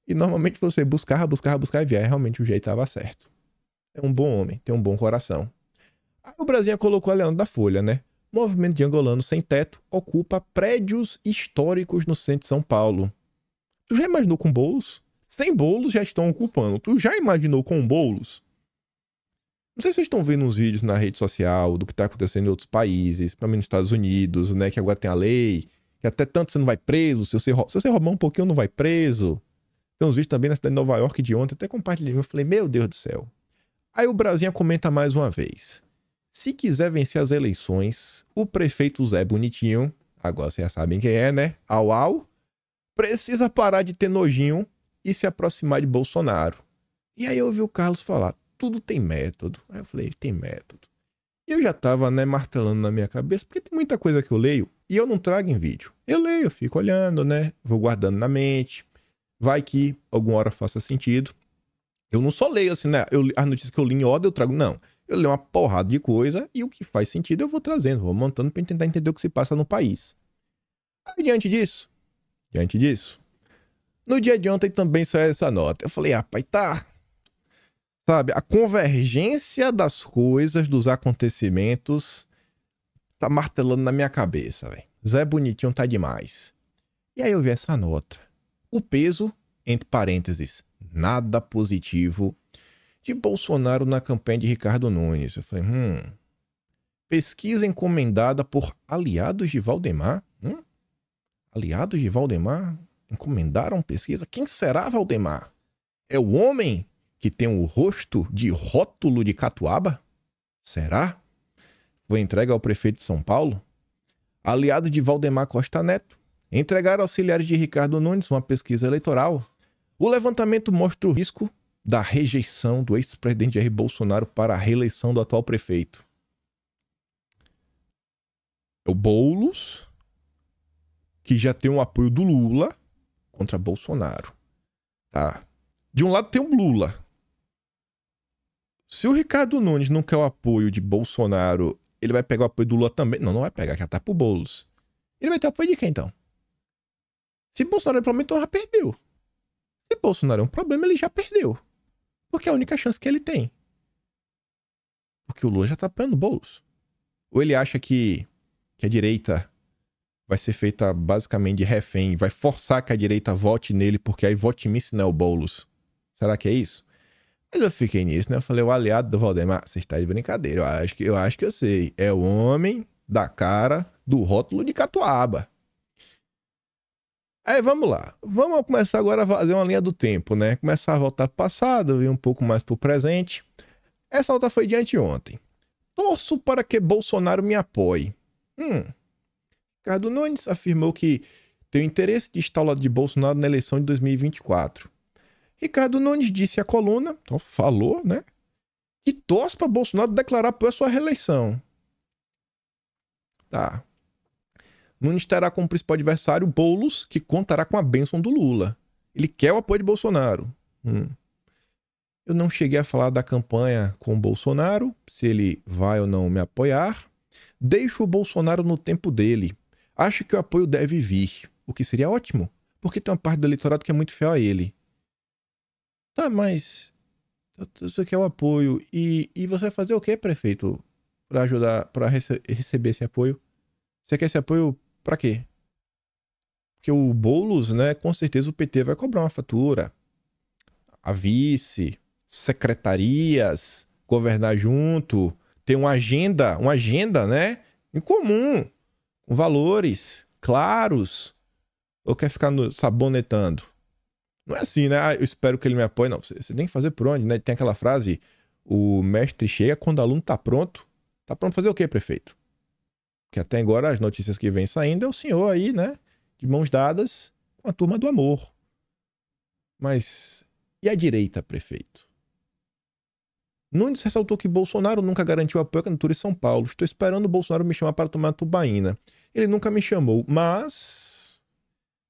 E normalmente você buscava, buscava, buscava e via. É, realmente o Jair estava certo. É um bom homem, tem um bom coração. Aí o Brasil colocou a Leandro da Folha, né? Movimento de angolano sem teto ocupa prédios históricos no centro de São Paulo. Tu já imaginou com bolos? Sem Boulos já estão ocupando. Tu já imaginou com Boulos? Não sei se vocês estão vendo uns vídeos na rede social do que está acontecendo em outros países, pelo menos nos Estados Unidos, né? Que agora tem a lei, que até tanto você não vai preso, se você, se você roubar um pouquinho não vai preso. Tem uns vídeos também na cidade de Nova York de ontem, até compartilhei, eu falei, meu Deus do céu. Aí o Brasinha comenta mais uma vez. Se quiser vencer as eleições, o prefeito Zé Bonitinho, agora vocês já sabem quem é, né? Au Au, precisa parar de ter nojinho e se aproximar de Bolsonaro. E aí eu ouvi o Carlos falar: tudo tem método. Aí eu falei: tem método. E eu já tava, né, martelando na minha cabeça, porque tem muita coisa que eu leio e eu não trago em vídeo. Eu leio, eu fico olhando, né, vou guardando na mente. Vai que alguma hora faça sentido. Eu não só leio assim, né? Eu, as notícias que eu li em ordem eu trago, não. Eu leio uma porrada de coisa e o que faz sentido eu vou trazendo, vou montando para tentar entender o que se passa no país. Aí, diante disso, diante disso, no dia de ontem também saiu essa nota. Eu falei, rapaz, tá. Sabe, a convergência das coisas, dos acontecimentos, tá martelando na minha cabeça, velho. Zé Bonitinho tá demais. E aí eu vi essa nota. O peso, entre parênteses, nada positivo, de Bolsonaro na campanha de Ricardo Nunes. Eu falei, hum. Pesquisa encomendada por aliados de Valdemar? Hum? Aliados de Valdemar? Encomendaram pesquisa? Quem será Valdemar? É o homem que tem o rosto de rótulo de catuaba? Será? Foi entregue ao prefeito de São Paulo? Aliado de Valdemar Costa Neto, entregaram auxiliares de Ricardo Nunes uma pesquisa eleitoral. O levantamento mostra o risco da rejeição do ex-presidente Jair Bolsonaro para a reeleição do atual prefeito. É o Boulos, que já tem o apoio do Lula, contra Bolsonaro. Tá? De um lado tem o Lula. Se o Ricardo Nunes não quer o apoio de Bolsonaro, ele vai pegar o apoio do Lula também? Não, não vai pegar, que já tá pro Boulos. Ele vai ter apoio de quem então? Se Bolsonaro é problema, então já perdeu. Se Bolsonaro é um problema, ele já perdeu. Porque é a única chance que ele tem. Porque o Lula já tá apoiando Boulos. Ou ele acha que, que a direita vai ser feita basicamente de refém, vai forçar que a direita vote nele, porque aí vote em mim se não é o Boulos. Será que é isso? Mas eu fiquei nisso, né? Eu falei, o aliado do Valdemar, você está de brincadeira, eu acho, que, eu acho que eu sei. É o homem da cara do rótulo de Catuaba. Aí vamos lá. Vamos começar agora a fazer uma linha do tempo, né? Começar a voltar pro passado e um pouco mais pro presente. Essa alta foi de anteontem. Torço para que Bolsonaro me apoie. Hum, Ricardo Nunes afirmou que tem o interesse de estar ao lado de Bolsonaro na eleição de 2024. Ricardo Nunes disse à coluna, então falou, né? Que torce para Bolsonaro declarar apoio à sua reeleição. Tá. Nunes terá o principal adversário Boulos, que contará com a bênção do Lula. Ele quer o apoio de Bolsonaro. Hum. Eu não cheguei a falar da campanha com Bolsonaro, se ele vai ou não me apoiar. Deixo o Bolsonaro no tempo dele. Acho que o apoio deve vir, o que seria ótimo, porque tem uma parte do eleitorado que é muito fiel a ele. Tá, mas isso aqui é o apoio. E, e você vai fazer o que, prefeito, para ajudar, para rece receber esse apoio? Você quer esse apoio para quê? Porque o Boulos, né, com certeza o PT vai cobrar uma fatura. A vice, secretarias, governar junto, ter uma agenda, uma agenda, né, em comum com valores claros, ou quer ficar no, sabonetando? Não é assim, né? Ah, eu espero que ele me apoie. Não, você, você, tem que fazer por onde, né? Tem aquela frase: o mestre chega quando o aluno tá pronto. Tá pronto fazer o quê, prefeito? Que até agora as notícias que vem saindo é o senhor aí, né? De mãos dadas com a turma do amor. Mas e a direita, prefeito? Nunes ressaltou que Bolsonaro nunca garantiu apoio à candidatura em São Paulo. Estou esperando o Bolsonaro me chamar para tomar tubaína. Ele nunca me chamou, mas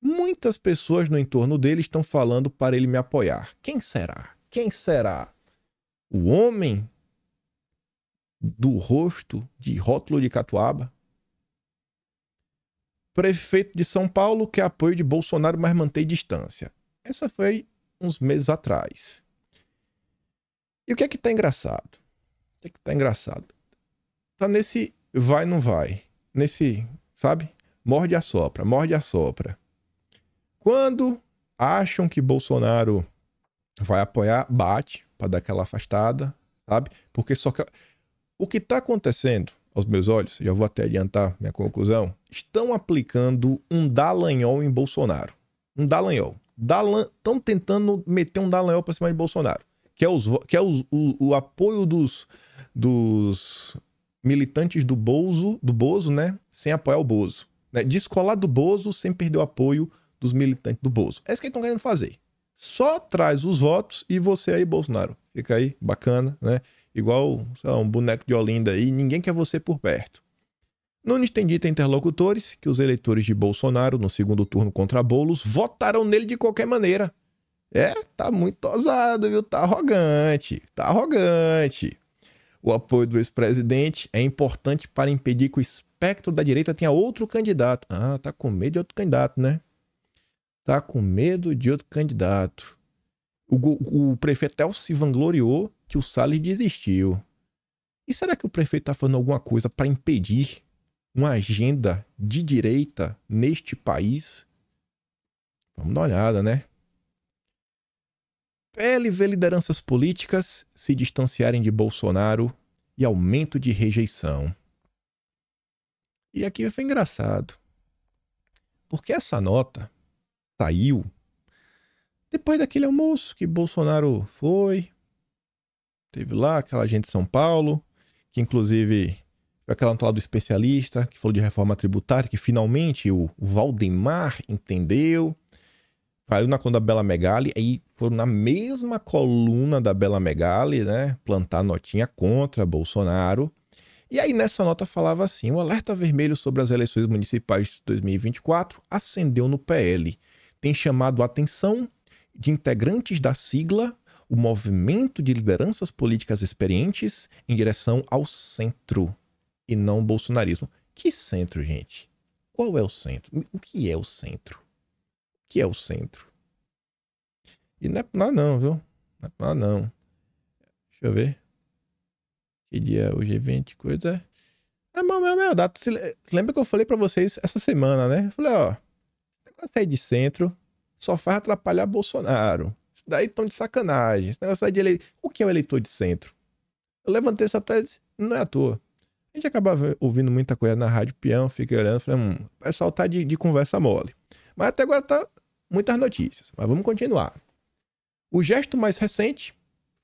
muitas pessoas no entorno dele estão falando para ele me apoiar. Quem será? Quem será? O homem do rosto de rótulo de catuaba? Prefeito de São Paulo quer apoio de Bolsonaro, mas mantém distância. Essa foi uns meses atrás. E o que é que tá engraçado? O que é que tá engraçado? Tá nesse vai, não vai. Nesse, sabe? Morde a sopra, morde a sopra. Quando acham que Bolsonaro vai apoiar, bate para dar aquela afastada, sabe? Porque só que. O que está acontecendo, aos meus olhos, já vou até adiantar minha conclusão, estão aplicando um Dallagnol em Bolsonaro. Um Dallagnol. Estão tentando meter um Dallagnol para cima de Bolsonaro quer, é os, quer é os, o, o apoio dos, dos militantes do Bozo, do Bozo, né? Sem apoiar o Bozo. Né? Descolar do Bozo sem perder o apoio dos militantes do Bozo. É isso que eles estão querendo fazer. Só traz os votos e você aí, Bolsonaro. Fica aí, bacana, né? Igual, sei lá, um boneco de Olinda aí, ninguém quer você por perto. Nunes tem dito a interlocutores que os eleitores de Bolsonaro, no segundo turno contra Bolos votaram nele de qualquer maneira. É, tá muito ousado, viu? Tá arrogante, tá arrogante. O apoio do ex-presidente é importante para impedir que o espectro da direita tenha outro candidato. Ah, tá com medo de outro candidato, né? Tá com medo de outro candidato. O, o prefeito até se vangloriou que o Salles desistiu. E será que o prefeito tá fazendo alguma coisa para impedir uma agenda de direita neste país? Vamos dar uma olhada, né? PL vê lideranças políticas se distanciarem de Bolsonaro e aumento de rejeição. E aqui foi engraçado, porque essa nota saiu depois daquele almoço que Bolsonaro foi, teve lá aquela gente de São Paulo, que inclusive aquela nota lá do especialista que falou de reforma tributária, que finalmente o Valdemar entendeu caiu na conta da Bela Megali, aí foram na mesma coluna da Bela Megali, né? Plantar notinha contra Bolsonaro. E aí nessa nota falava assim: o alerta vermelho sobre as eleições municipais de 2024 acendeu no PL. Tem chamado a atenção de integrantes da sigla, o movimento de lideranças políticas experientes em direção ao centro e não bolsonarismo. Que centro, gente? Qual é o centro? O que é o centro? que é o centro. E não é lá não, viu? Não é lá não. Deixa eu ver. Que dia é hoje é 20, coisa. É meu, meu, meu data. Lembra que eu falei para vocês essa semana, né? Eu falei, ó, negócio aí de centro só faz atrapalhar Bolsonaro. Isso daí estão de sacanagem. Esse negócio aí de eleitor. O que é o um eleitor de centro? Eu levantei essa tese, não é à toa. A gente acaba ouvindo muita coisa na rádio peão, fica olhando, falei, hum, o pessoal tá de, de conversa mole. Mas até agora tá muitas notícias, mas vamos continuar. O gesto mais recente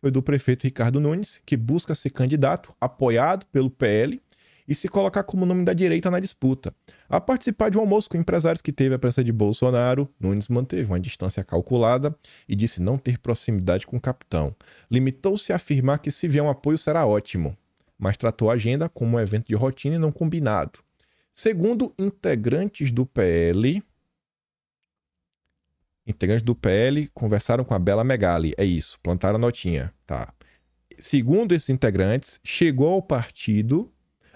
foi do prefeito Ricardo Nunes, que busca ser candidato, apoiado pelo PL, e se colocar como nome da direita na disputa. A participar de um almoço com empresários que teve a presença de Bolsonaro, Nunes manteve uma distância calculada e disse não ter proximidade com o capitão. Limitou-se a afirmar que se vier um apoio será ótimo, mas tratou a agenda como um evento de rotina e não combinado. Segundo integrantes do PL, Integrantes do PL conversaram com a Bela Megali. É isso, plantaram notinha. Tá. Segundo esses integrantes, chegou ao partido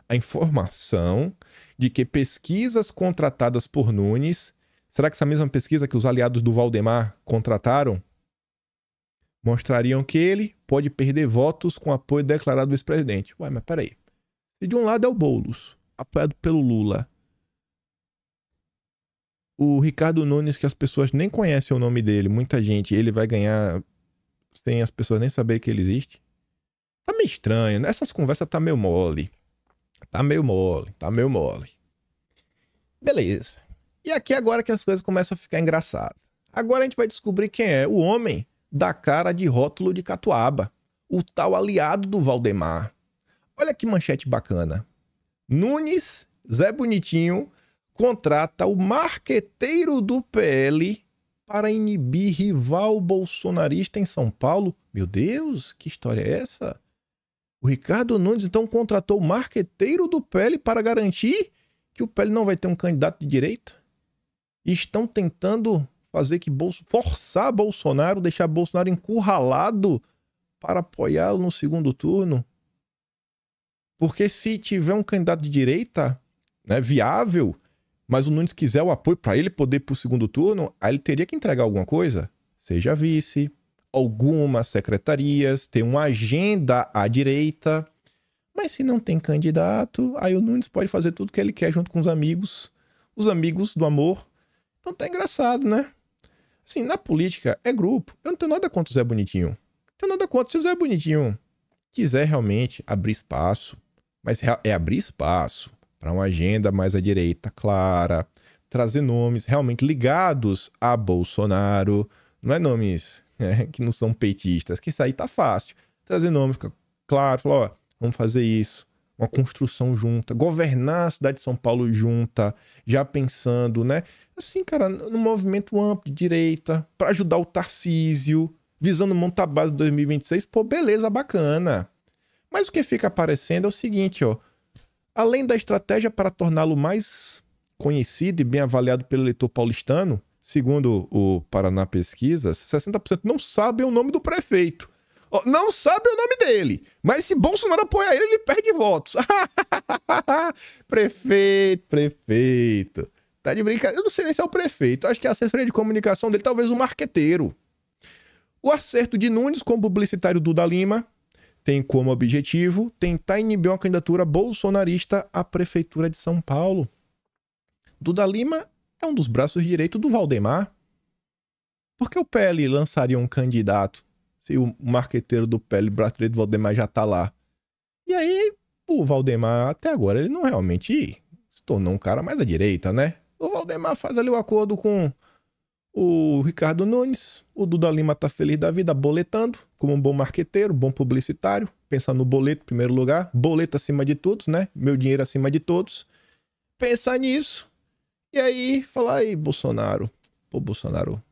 a informação de que pesquisas contratadas por Nunes. Será que essa mesma pesquisa que os aliados do Valdemar contrataram mostrariam que ele pode perder votos com apoio declarado do ex-presidente? Ué, mas peraí. Se de um lado é o Boulos, apoiado pelo Lula, o Ricardo Nunes, que as pessoas nem conhecem o nome dele, muita gente, ele vai ganhar sem as pessoas nem saber que ele existe? Tá meio estranho, nessas né? conversas tá meio mole. Tá meio mole, tá meio mole. Beleza. E aqui é agora que as coisas começam a ficar engraçadas. Agora a gente vai descobrir quem é o homem da cara de rótulo de Catuaba, o tal aliado do Valdemar. Olha que manchete bacana. Nunes, Zé Bonitinho, contrata o marqueteiro do PL para inibir rival bolsonarista em São Paulo. Meu Deus, que história é essa? O Ricardo Nunes então contratou o marqueteiro do PL para garantir que o PL não vai ter um candidato de direita. estão tentando fazer que Bolso... forçar Bolsonaro, deixar Bolsonaro encurralado para apoiá-lo no segundo turno. Porque se tiver um candidato de direita né, viável, mas o Nunes quiser o apoio para ele poder ir para o segundo turno, aí ele teria que entregar alguma coisa, seja vice, algumas secretarias, ter uma agenda à direita. Mas se não tem candidato, aí o Nunes pode fazer tudo que ele quer junto com os amigos, os amigos do amor. Então tá engraçado, né? Assim, na política é grupo. Eu não tenho nada contra o Zé Bonitinho. Não tenho nada contra se o Zé Bonitinho quiser realmente abrir espaço. Mas é abrir espaço para uma agenda mais à direita clara, trazer nomes realmente ligados a Bolsonaro, não é nomes né, que não são petistas, que isso aí tá fácil. Trazer nomes, claro, falar, ó, vamos fazer isso, uma construção junta, governar a cidade de São Paulo junta, já pensando, né? Assim, cara, no movimento amplo de direita, para ajudar o Tarcísio, visando montar base base 2026, pô, beleza, bacana. Mas o que fica aparecendo é o seguinte, ó, Além da estratégia para torná-lo mais conhecido e bem avaliado pelo eleitor paulistano, segundo o Paraná Pesquisas, 60% não sabem o nome do prefeito. Não sabe o nome dele. Mas se Bolsonaro apoiar ele, ele perde votos. prefeito, prefeito. Tá de brincadeira. Eu não sei nem se é o prefeito. Acho que é a assessoria de comunicação dele, talvez o marqueteiro. O acerto de Nunes com o publicitário Duda Lima tem como objetivo tentar inibir uma candidatura bolsonarista à Prefeitura de São Paulo. Duda Lima é um dos braços direitos do Valdemar. Por que o PL lançaria um candidato se o marqueteiro do PL, braço direito do Valdemar, já tá lá? E aí, o Valdemar, até agora, ele não realmente se tornou um cara mais à direita, né? O Valdemar faz ali o um acordo com o Ricardo Nunes, o Duda Lima tá feliz da vida, boletando, como um bom marqueteiro, bom publicitário, pensar no boleto em primeiro lugar, boleto acima de todos, né? Meu dinheiro acima de todos. Pensar nisso. E aí, falar aí, Bolsonaro. Pô, Bolsonaro,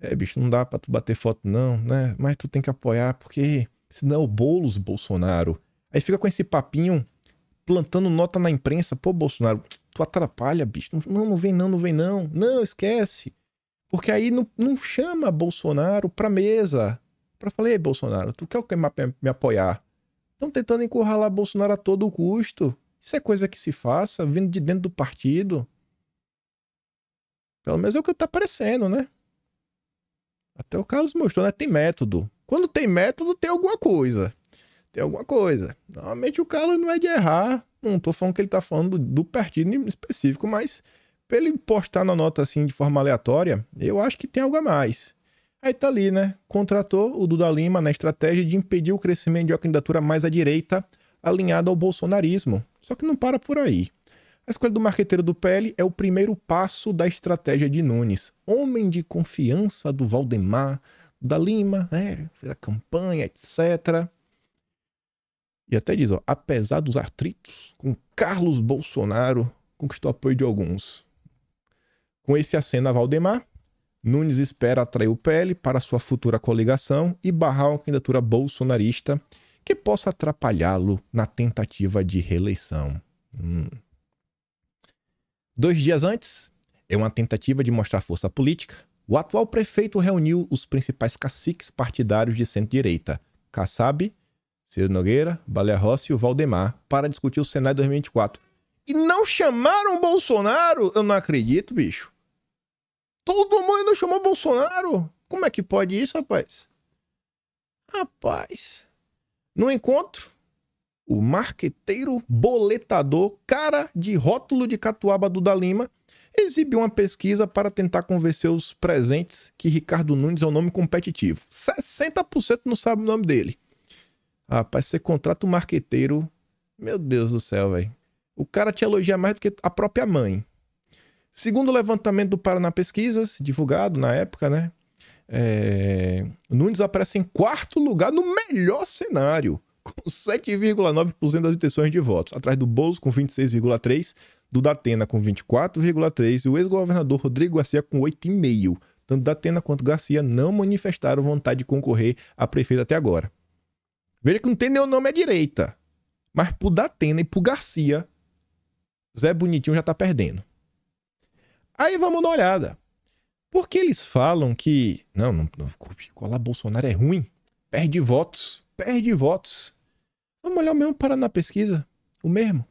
é, bicho, não dá pra tu bater foto não, né? Mas tu tem que apoiar, porque senão é o Boulos, Bolsonaro. Aí fica com esse papinho, plantando nota na imprensa. Pô, Bolsonaro, tu atrapalha, bicho. Não, não vem não, não vem não. Não, esquece. Porque aí não, não chama Bolsonaro para mesa para falar: Ei, Bolsonaro, tu quer me, me apoiar? Estão tentando encurralar Bolsonaro a todo custo. Isso é coisa que se faça vindo de dentro do partido. Pelo menos é o que está aparecendo, né? Até o Carlos mostrou, né? Tem método. Quando tem método, tem alguma coisa. Tem alguma coisa. Normalmente o Carlos não é de errar. Não tô falando que ele tá falando do, do partido em específico, mas pra ele postar na nota assim de forma aleatória, eu acho que tem algo a mais. Aí tá ali, né? Contratou o Duda Lima na estratégia de impedir o crescimento de uma candidatura mais à direita, alinhada ao bolsonarismo. Só que não para por aí. A escolha do marqueteiro do PL é o primeiro passo da estratégia de Nunes. Homem de confiança do Valdemar, da Lima, né? Fez a campanha, etc. E até diz, ó, apesar dos atritos, com Carlos Bolsonaro conquistou apoio de alguns. Com esse aceno a Valdemar, Nunes espera atrair o PL para sua futura coligação e barrar uma candidatura bolsonarista que possa atrapalhá-lo na tentativa de reeleição. Hum. Dois dias antes, em uma tentativa de mostrar força política, o atual prefeito reuniu os principais caciques partidários de centro-direita, Kassab, Ciro Nogueira, Baleia Rossi e o Valdemar, para discutir o Senado 2024. E não chamaram Bolsonaro? Eu não acredito, bicho. Todo mundo chamou Bolsonaro. Como é que pode isso, rapaz? Rapaz. No encontro, o marqueteiro boletador, cara de rótulo de Catuaba do Dalima exibiu uma pesquisa para tentar convencer os presentes que Ricardo Nunes é um nome competitivo. 60% não sabe o nome dele. Rapaz, você contrata um marqueteiro. Meu Deus do céu, velho. O cara te elogia mais do que a própria mãe. Segundo o levantamento do Paraná Pesquisas, divulgado na época, né? É... Nunes aparece em quarto lugar no melhor cenário, com 7,9% das intenções de votos, atrás do Boulos com 26,3%, do Datena com 24,3% e o ex-governador Rodrigo Garcia com 8,5%. Tanto Datena quanto Garcia não manifestaram vontade de concorrer a prefeito até agora. Veja que não tem nem o nome à direita. Mas pro Datena e pro Garcia, Zé Bonitinho já tá perdendo. Aí vamos dar uma olhada. Por que eles falam que. Não, não, não colar Bolsonaro é ruim. Perde votos. Perde votos. Vamos olhar o mesmo na Pesquisa. O mesmo.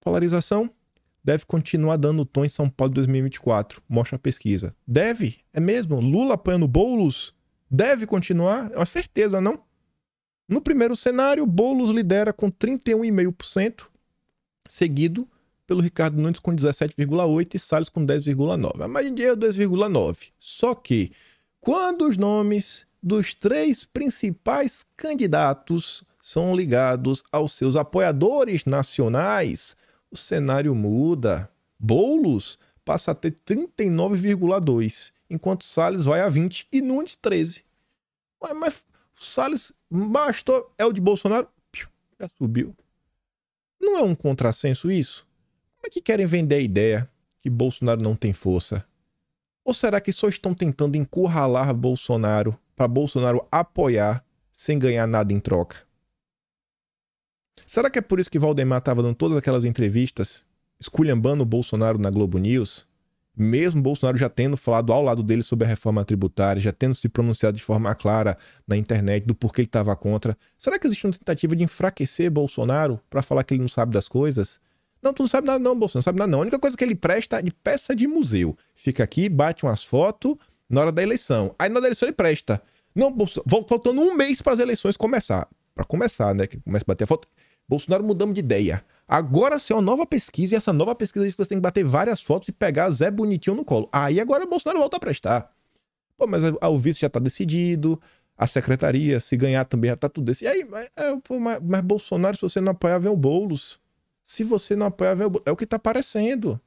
Polarização deve continuar dando tom em São Paulo 2024. Mostra a pesquisa. Deve? É mesmo? Lula apanhando bolos? Deve continuar? É uma certeza, não? No primeiro cenário, Boulos lidera com 31,5%, seguido pelo Ricardo Nunes com 17,8 e Salles com 10,9. A margem de erro 2,9. É Só que quando os nomes dos três principais candidatos são ligados aos seus apoiadores nacionais, o cenário muda. Boulos passa a ter 39,2, enquanto Salles vai a 20 e Nunes 13. Ué, mas Salles bastou, é o de Bolsonaro, já subiu. Não é um contrassenso isso? mas que querem vender a ideia que Bolsonaro não tem força? Ou será que só estão tentando encurralar Bolsonaro para Bolsonaro apoiar sem ganhar nada em troca? Será que é por isso que Valdemar estava dando todas aquelas entrevistas esculhambando o Bolsonaro na Globo News? Mesmo Bolsonaro já tendo falado ao lado dele sobre a reforma tributária, já tendo se pronunciado de forma clara na internet do porquê ele estava contra, será que existe uma tentativa de enfraquecer Bolsonaro para falar que ele não sabe das coisas? Não, tu não sabe nada não, Bolsonaro, não sabe nada não. A única coisa que ele presta é de peça de museu. Fica aqui, bate umas fotos na hora da eleição. Aí na hora da eleição ele presta. Não, Bolsonaro, faltando um mês para as eleições começar. Para começar, né? Que começa a bater a foto. Bolsonaro mudamos de ideia. Agora sim, é uma nova pesquisa, e essa nova pesquisa diz que você tem que bater várias fotos e pegar Zé Bonitinho no colo. Aí agora Bolsonaro volta a prestar. Pô, mas a, o vice já tá decidido, a secretaria, se ganhar também já tá tudo decidido. E aí, é, pô, mas, mas, Bolsonaro, se você não apoiar, vem o Boulos. Se você não Velbo. É, é o que está aparecendo.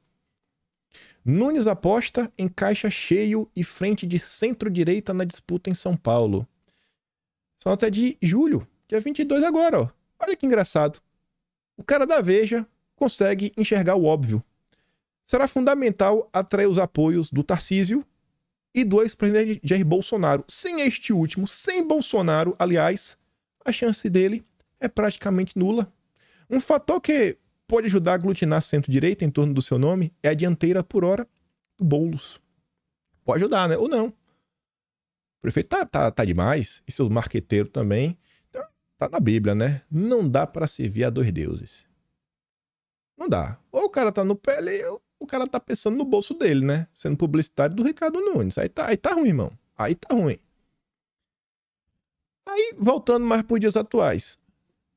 Nunes aposta em caixa cheio e frente de centro-direita na disputa em São Paulo. São até de julho, dia 22 agora, ó. Olha que engraçado. O cara da Veja consegue enxergar o óbvio. Será fundamental atrair os apoios do Tarcísio e do ex-presidente Jair Bolsonaro. Sem este último, sem Bolsonaro, aliás, a chance dele é praticamente nula. Um fator que pode ajudar a aglutinar centro-direita em torno do seu nome é a dianteira por hora do Boulos. Pode ajudar, né? Ou não. O prefeito tá, tá, tá demais, e seu marqueteiro também. Então, tá na Bíblia, né? Não dá para servir a dois deuses. Não dá. Ou o cara tá no pele, ou o cara tá pensando no bolso dele, né? Sendo publicitário do Ricardo Nunes. Aí tá, aí tá ruim, irmão. Aí tá ruim. Aí, voltando mais por dias atuais.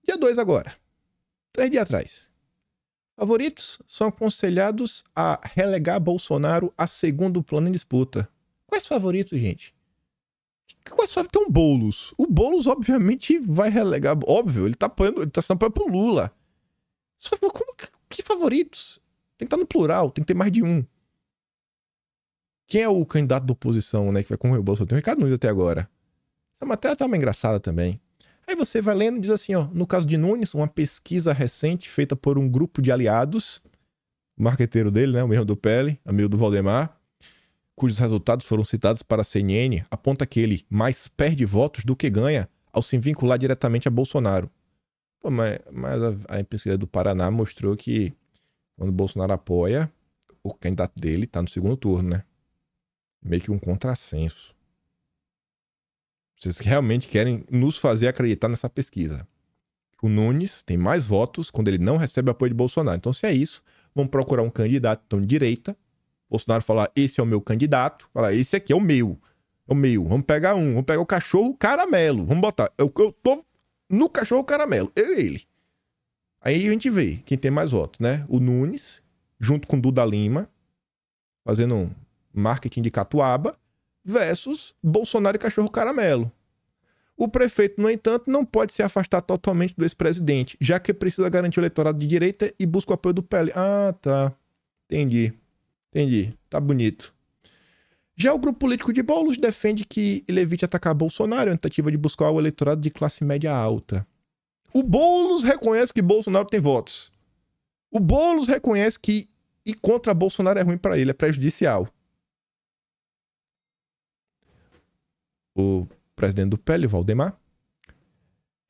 Dia 2 agora. Três dias atrás. Favoritos são aconselhados a relegar Bolsonaro a segundo plano em disputa. Quais favoritos, gente? Quais favoritos? Tem um Boulos. O Boulos, obviamente, vai relegar. Óbvio, ele tá, apoiando, ele tá se apoiado pro Lula. Só como que favoritos? Tem que estar tá no plural, tem que ter mais de um. Quem é o candidato da oposição, né, que vai concorrer o Bolsonaro? Tem o Ricardo Nunes até agora. Essa matéria tá uma engraçada também. Aí você vai lendo e diz assim, ó, no caso de Nunes, uma pesquisa recente feita por um grupo de aliados, o marqueteiro dele, né, o mesmo do Pele, amigo do Valdemar, cujos resultados foram citados para a CNN, aponta que ele mais perde votos do que ganha ao se vincular diretamente a Bolsonaro. Pô, mas, mas a, a, pesquisa do Paraná mostrou que quando Bolsonaro apoia, o candidato dele está no segundo turno, né? Meio que um contrassenso. Vocês realmente querem nos fazer acreditar nessa pesquisa. O Nunes tem mais votos quando ele não recebe apoio de Bolsonaro. Então, se é isso, vamos procurar um candidato tão de direita. Bolsonaro falar, esse é o meu candidato. Falar, esse aqui é o meu. É o meu. Vamos pegar um. Vamos pegar o cachorro caramelo. Vamos botar. É eu, eu tô no cachorro caramelo. Eu e ele. Aí a gente vê quem tem mais votos, né? O Nunes, junto com Duda Lima, fazendo um marketing de catuaba versus Bolsonaro e cachorro caramelo. O prefeito, no entanto, não pode se afastar totalmente do ex-presidente, já que precisa garantir o eleitorado de direita e busca o apoio do PL. Ah, tá. Entendi. Entendi. Tá bonito. Já o grupo político de Boulos defende que ele evite atacar Bolsonaro, em é tentativa de buscar o eleitorado de classe média alta. O Boulos reconhece que Bolsonaro tem votos. O Boulos reconhece que ir contra Bolsonaro é ruim para ele, é prejudicial. o presidente do PL, Valdemar,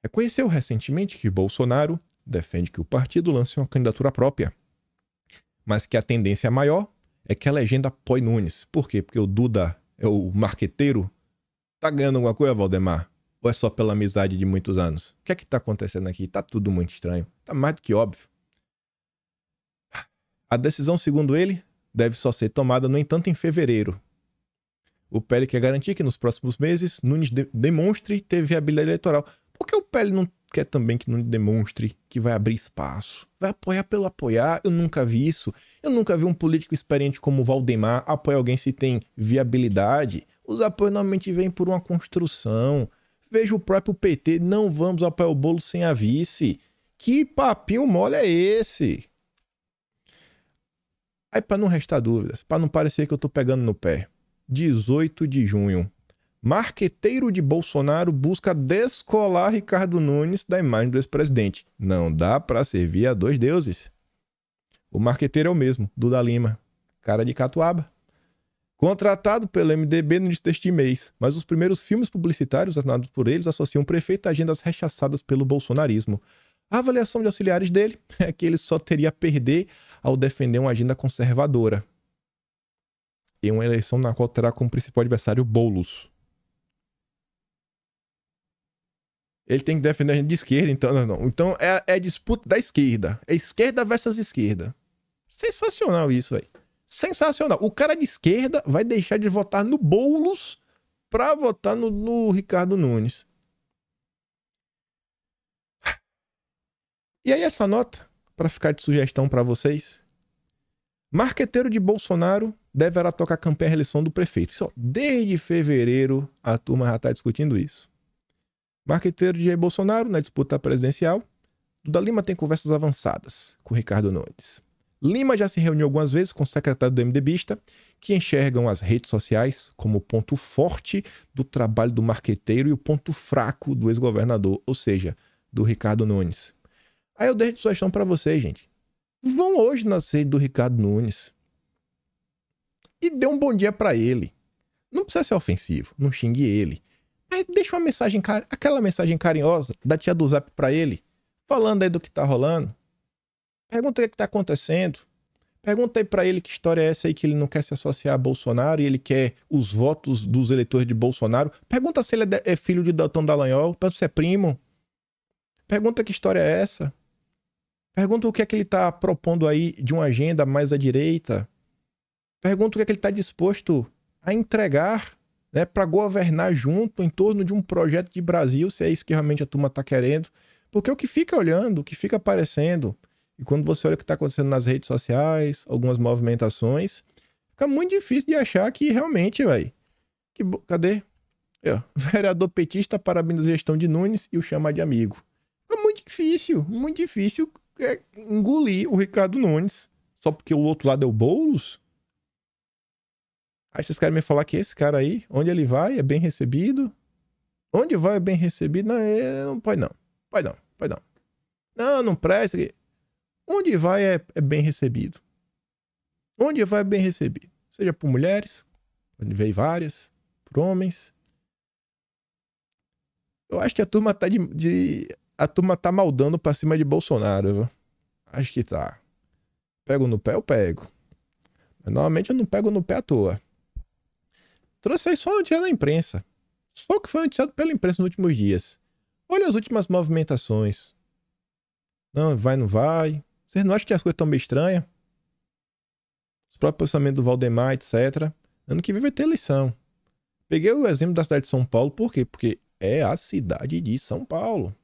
reconheceu recentemente que Bolsonaro defende que o partido lance uma candidatura própria, mas que a tendência maior é que a legenda apoie Nunes. Por quê? Porque o Duda é o marqueteiro. Tá ganhando alguma coisa, Valdemar? Ou é só pela amizade de muitos anos? O que é que tá acontecendo aqui? Tá tudo muito estranho. Tá mais do que óbvio. A decisão, segundo ele, deve só ser tomada, no entanto, em fevereiro, o PL quer garantir que nos próximos meses Nunes de demonstre ter viabilidade eleitoral. Por que o PL não quer também que Nunes demonstre que vai abrir espaço? Vai apoiar pelo apoiar? Eu nunca vi isso. Eu nunca vi um político experiente como Valdemar apoiar alguém se tem viabilidade. Os apoios normalmente vêm por uma construção. Veja o próprio PT, não vamos apoiar o bolo sem a vice. Que papinho mole é esse? Aí, para não restar dúvidas, para não parecer que eu tô pegando no pé, 18 de junho. Marqueteiro de Bolsonaro busca descolar Ricardo Nunes da imagem do ex-presidente. Não dá para servir a dois deuses. O marqueteiro é o mesmo, Duda Lima, cara de catuaba. Contratado pelo MDB no início deste mês, mas os primeiros filmes publicitários assinados por eles associam o prefeito a agendas rechaçadas pelo bolsonarismo. A avaliação de auxiliares dele é que ele só teria a perder ao defender uma agenda conservadora em uma eleição na qual terá como principal adversário Boulos. Ele tem que defender a gente de esquerda, então não. não. Então é, é disputa da esquerda. É esquerda versus esquerda. Sensacional isso, velho. Sensacional. O cara de esquerda vai deixar de votar no Boulos pra votar no, no Ricardo Nunes. E aí essa nota, para ficar de sugestão para vocês, Marqueteiro de Bolsonaro deverá tocar campanha à eleição do prefeito. Isso, ó, desde fevereiro a turma já está discutindo isso. Marqueteiro de Jair Bolsonaro na disputa presidencial. Duda Lima tem conversas avançadas com Ricardo Nunes. Lima já se reuniu algumas vezes com o secretário do MDBista, que enxergam as redes sociais como o ponto forte do trabalho do marqueteiro e o ponto fraco do ex-governador, ou seja, do Ricardo Nunes. Aí eu deixo de sugestão para vocês, gente. Vão hoje na do Ricardo Nunes. E dê um bom dia para ele. Não precisa ser ofensivo, não xingue ele. Mas deixa uma mensagem, aquela mensagem carinhosa da tia do Zap para ele, falando aí do que tá rolando. Pergunta o que é tá acontecendo. Pergunta aí para ele que história é essa aí que ele não quer se associar a Bolsonaro e ele quer os votos dos eleitores de Bolsonaro. Pergunta se ele é, é filho de Dalton Dallagnol, pergunta se é primo. Pergunta que história é essa. Pergunta o que é que ele está propondo aí de uma agenda mais à direita. Pergunta o que é que ele está disposto a entregar né, para governar junto em torno de um projeto de Brasil, se é isso que realmente a turma está querendo. Porque o que fica olhando, o que fica aparecendo, e quando você olha o que está acontecendo nas redes sociais, algumas movimentações, fica muito difícil de achar que realmente, velho. Que Cadê? Eu, vereador petista parabéns a gestão de Nunes e o chama de amigo. Fica muito difícil, muito difícil é, engolir o Ricardo Nunes só porque o outro lado é o Boulos? Aí vocês querem me falar que esse cara aí, onde ele vai, é bem recebido? Onde vai é bem recebido? Não, é, não pode não. Pode não, pode não. Não, não presta. Onde vai é, é bem recebido. Onde vai é bem recebido. Seja por mulheres, onde veio várias, por homens. Eu acho que a turma tá de, de a turma tá maldando pra cima de Bolsonaro, Acho que tá. Pego no pé, eu pego. Mas, normalmente eu não pego no pé à toa. Trouxe aí só um dia na imprensa. Só o que foi noticiado pela imprensa nos últimos dias. Olha as últimas movimentações. Não, vai, não vai. Vocês não acham que as coisas estão meio estranhas? Os próprios do Valdemar, etc. Ano que vem vai ter eleição. Peguei o exemplo da cidade de São Paulo, por quê? Porque é a cidade de São Paulo.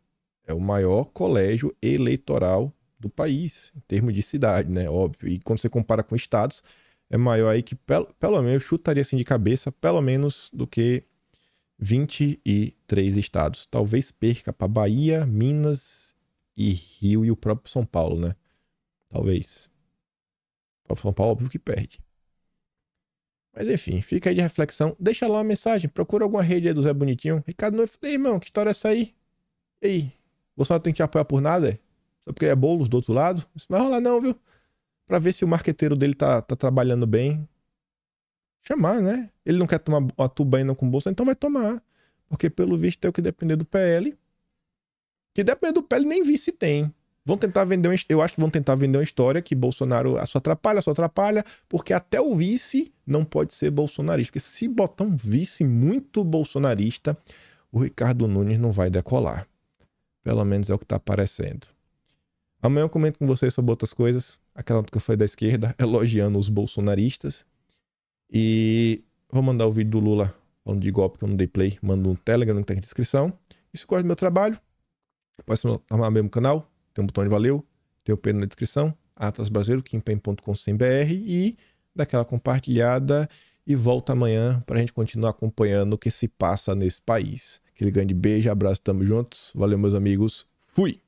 É o maior colégio eleitoral do país, em termos de cidade, né? Óbvio. E quando você compara com estados, é maior aí que, pelo, pelo menos, chutaria assim de cabeça, pelo menos do que 23 estados. Talvez perca para Bahia, Minas e Rio e o próprio São Paulo, né? Talvez. O próprio São Paulo, óbvio que perde. Mas enfim, fica aí de reflexão. Deixa lá uma mensagem. Procura alguma rede aí do Zé Bonitinho. Ricardo Noivo. Ei, irmão, que história é essa aí? E aí, Bolsonaro tem que apoiar por nada, é? Só porque é bolos do outro lado? Isso não vai rolar não, viu? Pra ver se o marqueteiro dele tá, tá trabalhando bem. Chamar, né? Ele não quer tomar a ainda com Bolsonaro, então vai tomar. Porque pelo visto tem é o que depender do PL. Que depender do PL nem vice tem. Vão tentar vender, um, eu acho que vão tentar vender uma história que Bolsonaro só atrapalha, só atrapalha, porque até o vice não pode ser bolsonarista. Porque se botar um vice muito bolsonarista, o Ricardo Nunes não vai decolar. Pelo menos é o que está aparecendo. Amanhã eu comento com vocês sobre outras coisas. Aquela nota que foi da esquerda, elogiando os bolsonaristas. E vou mandar o vídeo do Lula falando de golpe que eu não dei play. Mando um Telegram, que tem tá descrição. E se gosta do meu trabalho, pode se tornar mesmo canal. Tem um botão de valeu. Tem o Pedro na descrição. Atlas Brasileiro, kimpen.com.br e daquela compartilhada e volta amanhã para a gente continuar acompanhando o que se passa nesse país. Aquele grande beijo, abraço, tamo juntos. Valeu, meus amigos. Fui!